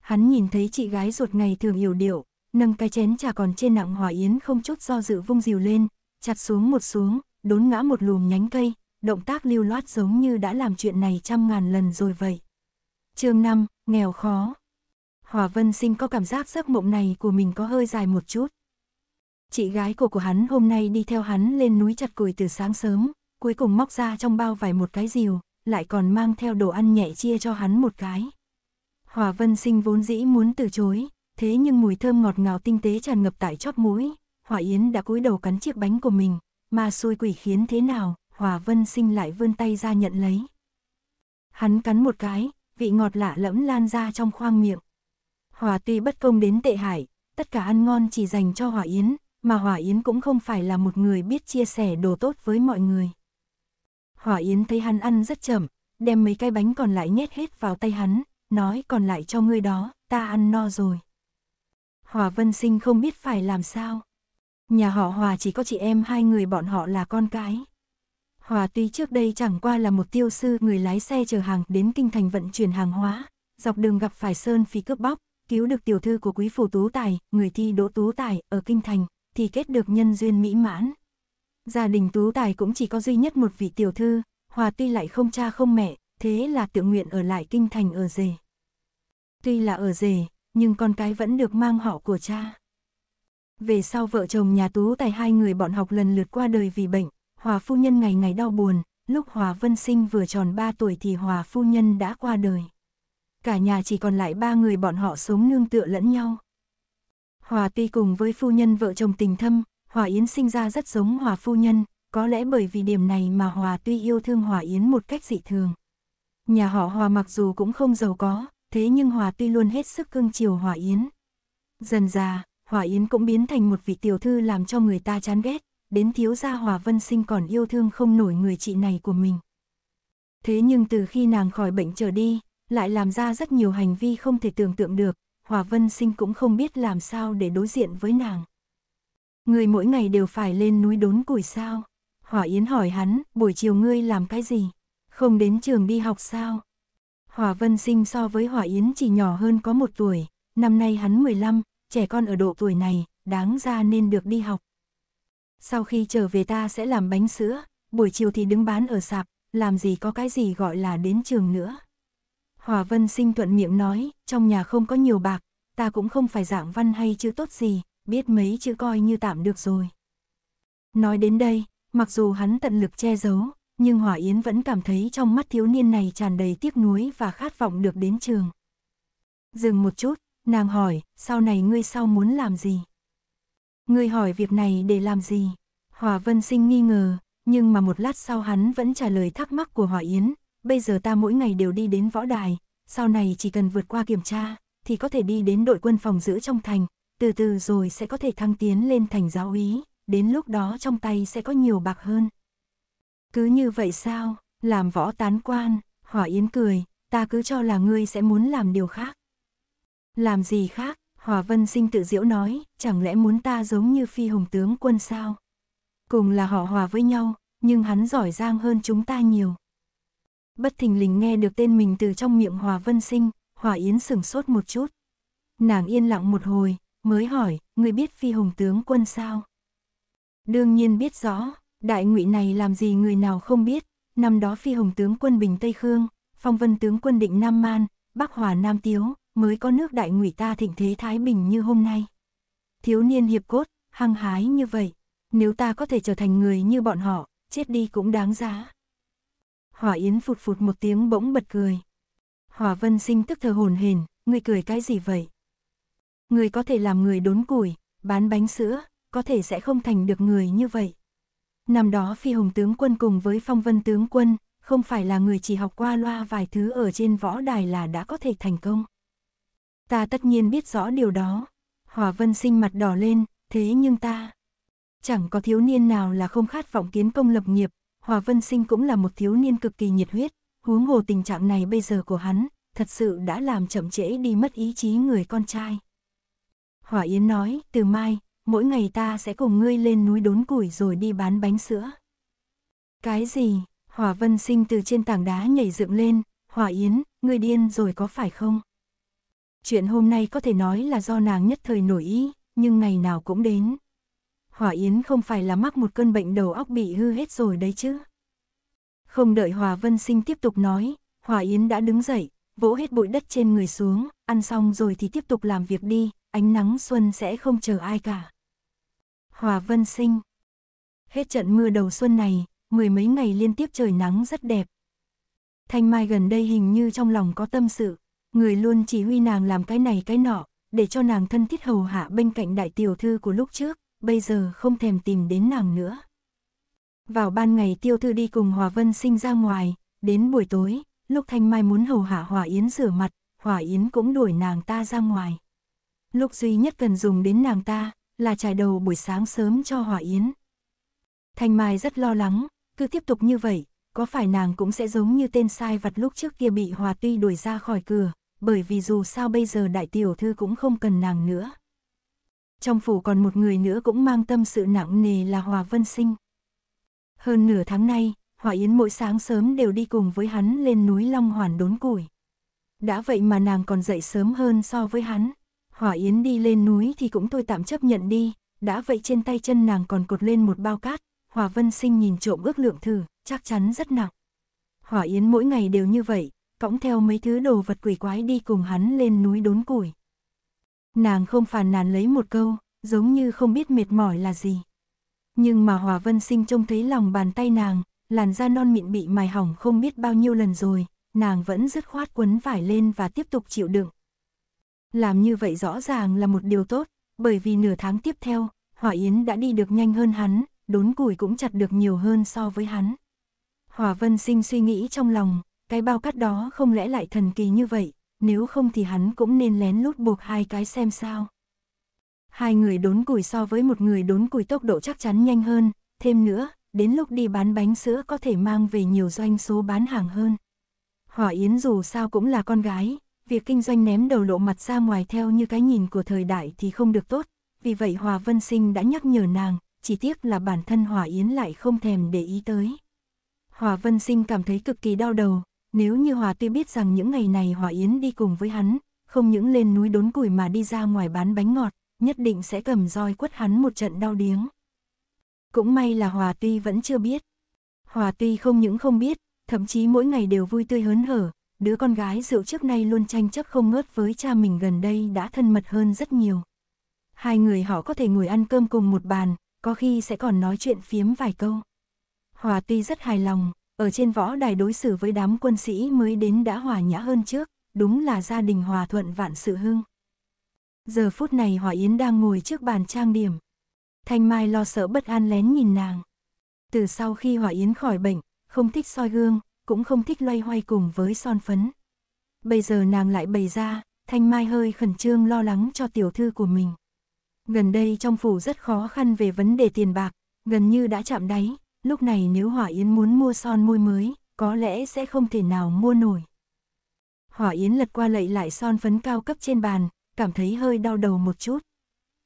Hắn nhìn thấy chị gái ruột ngày thường hiểu điệu, nâng cái chén trà còn trên nặng Hòa Yến không chút do dự vung rìu lên, chặt xuống một xuống, đốn ngã một lùm nhánh cây, động tác lưu loát giống như đã làm chuyện này trăm ngàn lần rồi vậy. chương 5, nghèo khó. Hòa Vân Sinh có cảm giác giấc mộng này của mình có hơi dài một chút. Chị gái của của hắn hôm nay đi theo hắn lên núi chặt củi từ sáng sớm, cuối cùng móc ra trong bao vải một cái rìu, lại còn mang theo đồ ăn nhẹ chia cho hắn một cái. Hòa Vân Sinh vốn dĩ muốn từ chối, thế nhưng mùi thơm ngọt ngào tinh tế tràn ngập tại chóp mũi, Hòa Yến đã cúi đầu cắn chiếc bánh của mình, ma xui quỷ khiến thế nào, Hòa Vân Sinh lại vươn tay ra nhận lấy. Hắn cắn một cái, vị ngọt lạ lẫm lan ra trong khoang miệng. Hòa tuy bất công đến tệ hải, tất cả ăn ngon chỉ dành cho Hòa Yến, mà Hòa Yến cũng không phải là một người biết chia sẻ đồ tốt với mọi người. Hòa Yến thấy hắn ăn rất chậm, đem mấy cái bánh còn lại nhét hết vào tay hắn, nói còn lại cho ngươi đó, ta ăn no rồi. Hòa Vân Sinh không biết phải làm sao. Nhà họ Hòa chỉ có chị em hai người bọn họ là con cái. Hòa tuy trước đây chẳng qua là một tiêu sư người lái xe chở hàng đến kinh thành vận chuyển hàng hóa, dọc đường gặp phải sơn phí cướp bóc, cứu được tiểu thư của quý phủ tú tài, người thi đỗ tú tài ở kinh thành, thì kết được nhân duyên mỹ mãn. Gia đình tú tài cũng chỉ có duy nhất một vị tiểu thư, Hòa tuy lại không cha không mẹ, thế là tự nguyện ở lại kinh thành ở rể. Tuy là ở rể, nhưng con cái vẫn được mang họ của cha. Về sau vợ chồng nhà Tú Tài hai người bọn học lần lượt qua đời vì bệnh, Hòa phu nhân ngày ngày đau buồn, lúc Hòa Vân Sinh vừa tròn 3 tuổi thì Hòa phu nhân đã qua đời. Cả nhà chỉ còn lại ba người bọn họ sống nương tựa lẫn nhau. Hòa tuy cùng với phu nhân vợ chồng tình thâm, Hòa Yến sinh ra rất giống Hòa phu nhân, có lẽ bởi vì điểm này mà Hòa tuy yêu thương Hòa Yến một cách dị thường. Nhà họ Hòa mặc dù cũng không giàu có, thế nhưng Hòa tuy luôn hết sức cưng chiều Hòa Yến. Dần già, Hòa Yến cũng biến thành một vị tiểu thư làm cho người ta chán ghét, đến thiếu gia Hòa Vân Sinh còn yêu thương không nổi người chị này của mình. Thế nhưng từ khi nàng khỏi bệnh trở đi, lại làm ra rất nhiều hành vi không thể tưởng tượng được, Hòa Vân Sinh cũng không biết làm sao để đối diện với nàng. Người mỗi ngày đều phải lên núi đốn củi sao? Hòa Yến hỏi hắn, buổi chiều ngươi làm cái gì? Không đến trường đi học sao? Hòa Vân Sinh so với Hòa Yến chỉ nhỏ hơn có một tuổi, năm nay hắn 15, trẻ con ở độ tuổi này, đáng ra nên được đi học. Sau khi trở về ta sẽ làm bánh sữa, buổi chiều thì đứng bán ở sạp, làm gì có cái gì gọi là đến trường nữa. Hòa Vân Sinh thuận miệng nói, trong nhà không có nhiều bạc, ta cũng không phải dạng văn hay chữ tốt gì, biết mấy chữ coi như tạm được rồi. Nói đến đây, mặc dù hắn tận lực che giấu, nhưng Hòa Yến vẫn cảm thấy trong mắt thiếu niên này tràn đầy tiếc nuối và khát vọng được đến trường. Dừng một chút, Nàng hỏi, sau này ngươi sau muốn làm gì? Ngươi hỏi việc này để làm gì? Hòa Vân Sinh nghi ngờ, nhưng mà một lát sau hắn vẫn trả lời thắc mắc của Hòa Yến, bây giờ ta mỗi ngày đều đi đến võ đài, sau này chỉ cần vượt qua kiểm tra, thì có thể đi đến đội quân phòng giữ trong thành, từ từ rồi sẽ có thể thăng tiến lên thành giáo úy, đến lúc đó trong tay sẽ có nhiều bạc hơn. Cứ như vậy sao, làm võ tán quan, Hỏa Yến cười, ta cứ cho là ngươi sẽ muốn làm điều khác. Làm gì khác, Hòa Vân Sinh tự diễu nói, chẳng lẽ muốn ta giống như phi hùng tướng quân sao? Cùng là họ hòa với nhau, nhưng hắn giỏi giang hơn chúng ta nhiều. Bất thình lình nghe được tên mình từ trong miệng Hòa Vân Sinh, Hòa Yến sửng sốt một chút. Nàng yên lặng một hồi, mới hỏi, người biết phi hùng tướng quân sao? Đương nhiên biết rõ, đại ngụy này làm gì người nào không biết, năm đó phi hùng tướng quân Bình Tây Khương, phong vân tướng quân định Nam Man, Bắc Hòa Nam Tiếu, mới có nước đại ngụy ta thịnh thế thái bình như hôm nay. Thiếu niên hiệp cốt, hăng hái như vậy, nếu ta có thể trở thành người như bọn họ, chết đi cũng đáng giá. Hỏa Yến phụt phụt một tiếng bỗng bật cười. Hỏa Vân Sinh tức thờ hồn hền, người cười cái gì vậy? Người có thể làm người đốn củi, bán bánh sữa, có thể sẽ không thành được người như vậy. Năm đó phi hồng tướng quân cùng với phong vân tướng quân, không phải là người chỉ học qua loa vài thứ ở trên võ đài là đã có thể thành công. Ta tất nhiên biết rõ điều đó. Hòa Vân sinh mặt đỏ lên, thế nhưng ta... Chẳng có thiếu niên nào là không khát vọng kiến công lập nghiệp, Hòa Vân sinh cũng là một thiếu niên cực kỳ nhiệt huyết, huống hồ tình trạng này bây giờ của hắn, thật sự đã làm chậm trễ đi mất ý chí người con trai. hòa Yến nói, từ mai, mỗi ngày ta sẽ cùng ngươi lên núi đốn củi rồi đi bán bánh sữa. Cái gì? hòa Vân Sinh từ trên tảng đá nhảy dựng lên, hòa Yến, ngươi điên rồi có phải không? Chuyện hôm nay có thể nói là do nàng nhất thời nổi ý, nhưng ngày nào cũng đến. Hòa Yến không phải là mắc một cơn bệnh đầu óc bị hư hết rồi đấy chứ. Không đợi Hòa Vân Sinh tiếp tục nói, Hòa Yến đã đứng dậy, vỗ hết bụi đất trên người xuống, ăn xong rồi thì tiếp tục làm việc đi, ánh nắng xuân sẽ không chờ ai cả. Hòa Vân Sinh Hết trận mưa đầu xuân này, mười mấy ngày liên tiếp trời nắng rất đẹp. Thanh Mai gần đây hình như trong lòng có tâm sự, người luôn chỉ huy nàng làm cái này cái nọ, để cho nàng thân thiết hầu hạ bên cạnh đại tiểu thư của lúc trước, bây giờ không thèm tìm đến nàng nữa. Vào ban ngày tiêu thư đi cùng Hòa Vân sinh ra ngoài, đến buổi tối, lúc Thanh Mai muốn hầu hạ Hòa Yến rửa mặt, Hòa Yến cũng đuổi nàng ta ra ngoài. Lúc duy nhất cần dùng đến nàng ta, là trải đầu buổi sáng sớm cho Hòa Yến. Thanh Mai rất lo lắng, cứ tiếp tục như vậy, có phải nàng cũng sẽ giống như tên sai vặt lúc trước kia bị Hòa Tuy đuổi ra khỏi cửa, bởi vì dù sao bây giờ đại tiểu thư cũng không cần nàng nữa. Trong phủ còn một người nữa cũng mang tâm sự nặng nề là Hòa Vân Sinh. Hơn nửa tháng nay, Hòa Yến mỗi sáng sớm đều đi cùng với hắn lên núi Long Hoàn đốn củi. Đã vậy mà nàng còn dậy sớm hơn so với hắn. Hòa Yến đi lên núi thì cũng thôi tạm chấp nhận đi, đã vậy trên tay chân nàng còn cột lên một bao cát, Hòa Vân Sinh nhìn trộm ước lượng thử, chắc chắn rất nặng. Hỏa Yến mỗi ngày đều như vậy, cõng theo mấy thứ đồ vật quỷ quái đi cùng hắn lên núi đốn củi. Nàng không phàn nàn lấy một câu, giống như không biết mệt mỏi là gì. Nhưng mà Hòa Vân Sinh trông thấy lòng bàn tay nàng, làn da non mịn bị mài hỏng không biết bao nhiêu lần rồi, nàng vẫn dứt khoát quấn vải lên và tiếp tục chịu đựng. Làm như vậy rõ ràng là một điều tốt, bởi vì nửa tháng tiếp theo, Hỏa Yến đã đi được nhanh hơn hắn, đốn củi cũng chặt được nhiều hơn so với hắn. Hòa Vân Sinh suy nghĩ trong lòng, cái bao cát đó không lẽ lại thần kỳ như vậy, nếu không thì hắn cũng nên lén lút buộc hai cái xem sao. Hai người đốn củi so với một người đốn củi tốc độ chắc chắn nhanh hơn, thêm nữa, đến lúc đi bán bánh sữa có thể mang về nhiều doanh số bán hàng hơn. Hòa Yến dù sao cũng là con gái, việc kinh doanh ném đầu lộ mặt ra ngoài theo như cái nhìn của thời đại thì không được tốt, vì vậy Hòa Vân Sinh đã nhắc nhở nàng, chỉ tiếc là bản thân Hòa Yến lại không thèm để ý tới. Hòa Vân Sinh cảm thấy cực kỳ đau đầu, nếu như Hòa tuy biết rằng những ngày này Hòa Yến đi cùng với hắn, không những lên núi đốn củi mà đi ra ngoài bán bánh ngọt, nhất định sẽ cầm roi quất hắn một trận đau điếng. Cũng may là Hòa Tuy vẫn chưa biết. Hòa Tuy không những không biết, thậm chí mỗi ngày đều vui tươi hớn hở, đứa con gái rượu trước nay luôn tranh chấp không ngớt với cha mình gần đây đã thân mật hơn rất nhiều. Hai người họ có thể ngồi ăn cơm cùng một bàn, có khi sẽ còn nói chuyện phiếm vài câu. Hòa tuy rất hài lòng, ở trên võ đài đối xử với đám quân sĩ mới đến đã hòa nhã hơn trước, đúng là gia đình hòa thuận vạn sự hưng. Giờ phút này Hòa Yến đang ngồi trước bàn trang điểm. Thanh Mai lo sợ bất an lén nhìn nàng. Từ sau khi Hòa Yến khỏi bệnh, không thích soi gương, cũng không thích loay hoay cùng với son phấn. Bây giờ nàng lại bày ra, Thanh Mai hơi khẩn trương lo lắng cho tiểu thư của mình gần đây trong phủ rất khó khăn về vấn đề tiền bạc, gần như đã chạm đáy, lúc này nếu Hỏa Yến muốn mua son môi mới, có lẽ sẽ không thể nào mua nổi. Hỏa Yến lật qua lậy lại son phấn cao cấp trên bàn, cảm thấy hơi đau đầu một chút.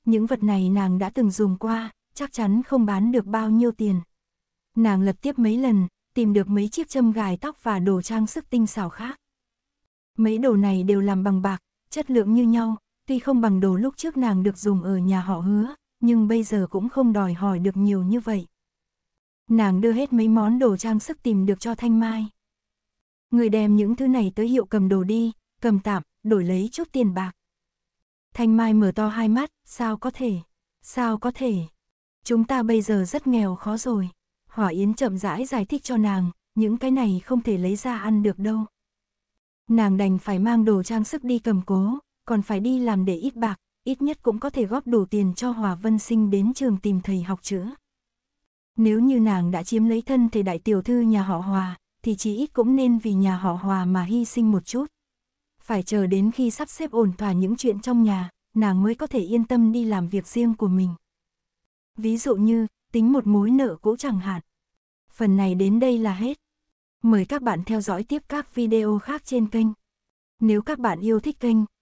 Những vật này nàng đã từng dùng qua, chắc chắn không bán được bao nhiêu tiền. Nàng lật tiếp mấy lần, tìm được mấy chiếc châm gài tóc và đồ trang sức tinh xảo khác. Mấy đồ này đều làm bằng bạc, chất lượng như nhau, Tuy không bằng đồ lúc trước nàng được dùng ở nhà họ hứa, nhưng bây giờ cũng không đòi hỏi được nhiều như vậy. Nàng đưa hết mấy món đồ trang sức tìm được cho Thanh Mai. Người đem những thứ này tới hiệu cầm đồ đi, cầm tạm, đổi lấy chút tiền bạc. Thanh Mai mở to hai mắt, sao có thể, sao có thể. Chúng ta bây giờ rất nghèo khó rồi. Hỏa Yến chậm rãi giải, giải thích cho nàng, những cái này không thể lấy ra ăn được đâu. Nàng đành phải mang đồ trang sức đi cầm cố, còn phải đi làm để ít bạc, ít nhất cũng có thể góp đủ tiền cho Hòa Vân Sinh đến trường tìm thầy học chữa. Nếu như nàng đã chiếm lấy thân thể đại tiểu thư nhà họ Hòa, thì chí ít cũng nên vì nhà họ Hòa mà hy sinh một chút. Phải chờ đến khi sắp xếp ổn thỏa những chuyện trong nhà, nàng mới có thể yên tâm đi làm việc riêng của mình. Ví dụ như, tính một mối nợ cũ chẳng hạn. Phần này đến đây là hết. Mời các bạn theo dõi tiếp các video khác trên kênh. Nếu các bạn yêu thích kênh,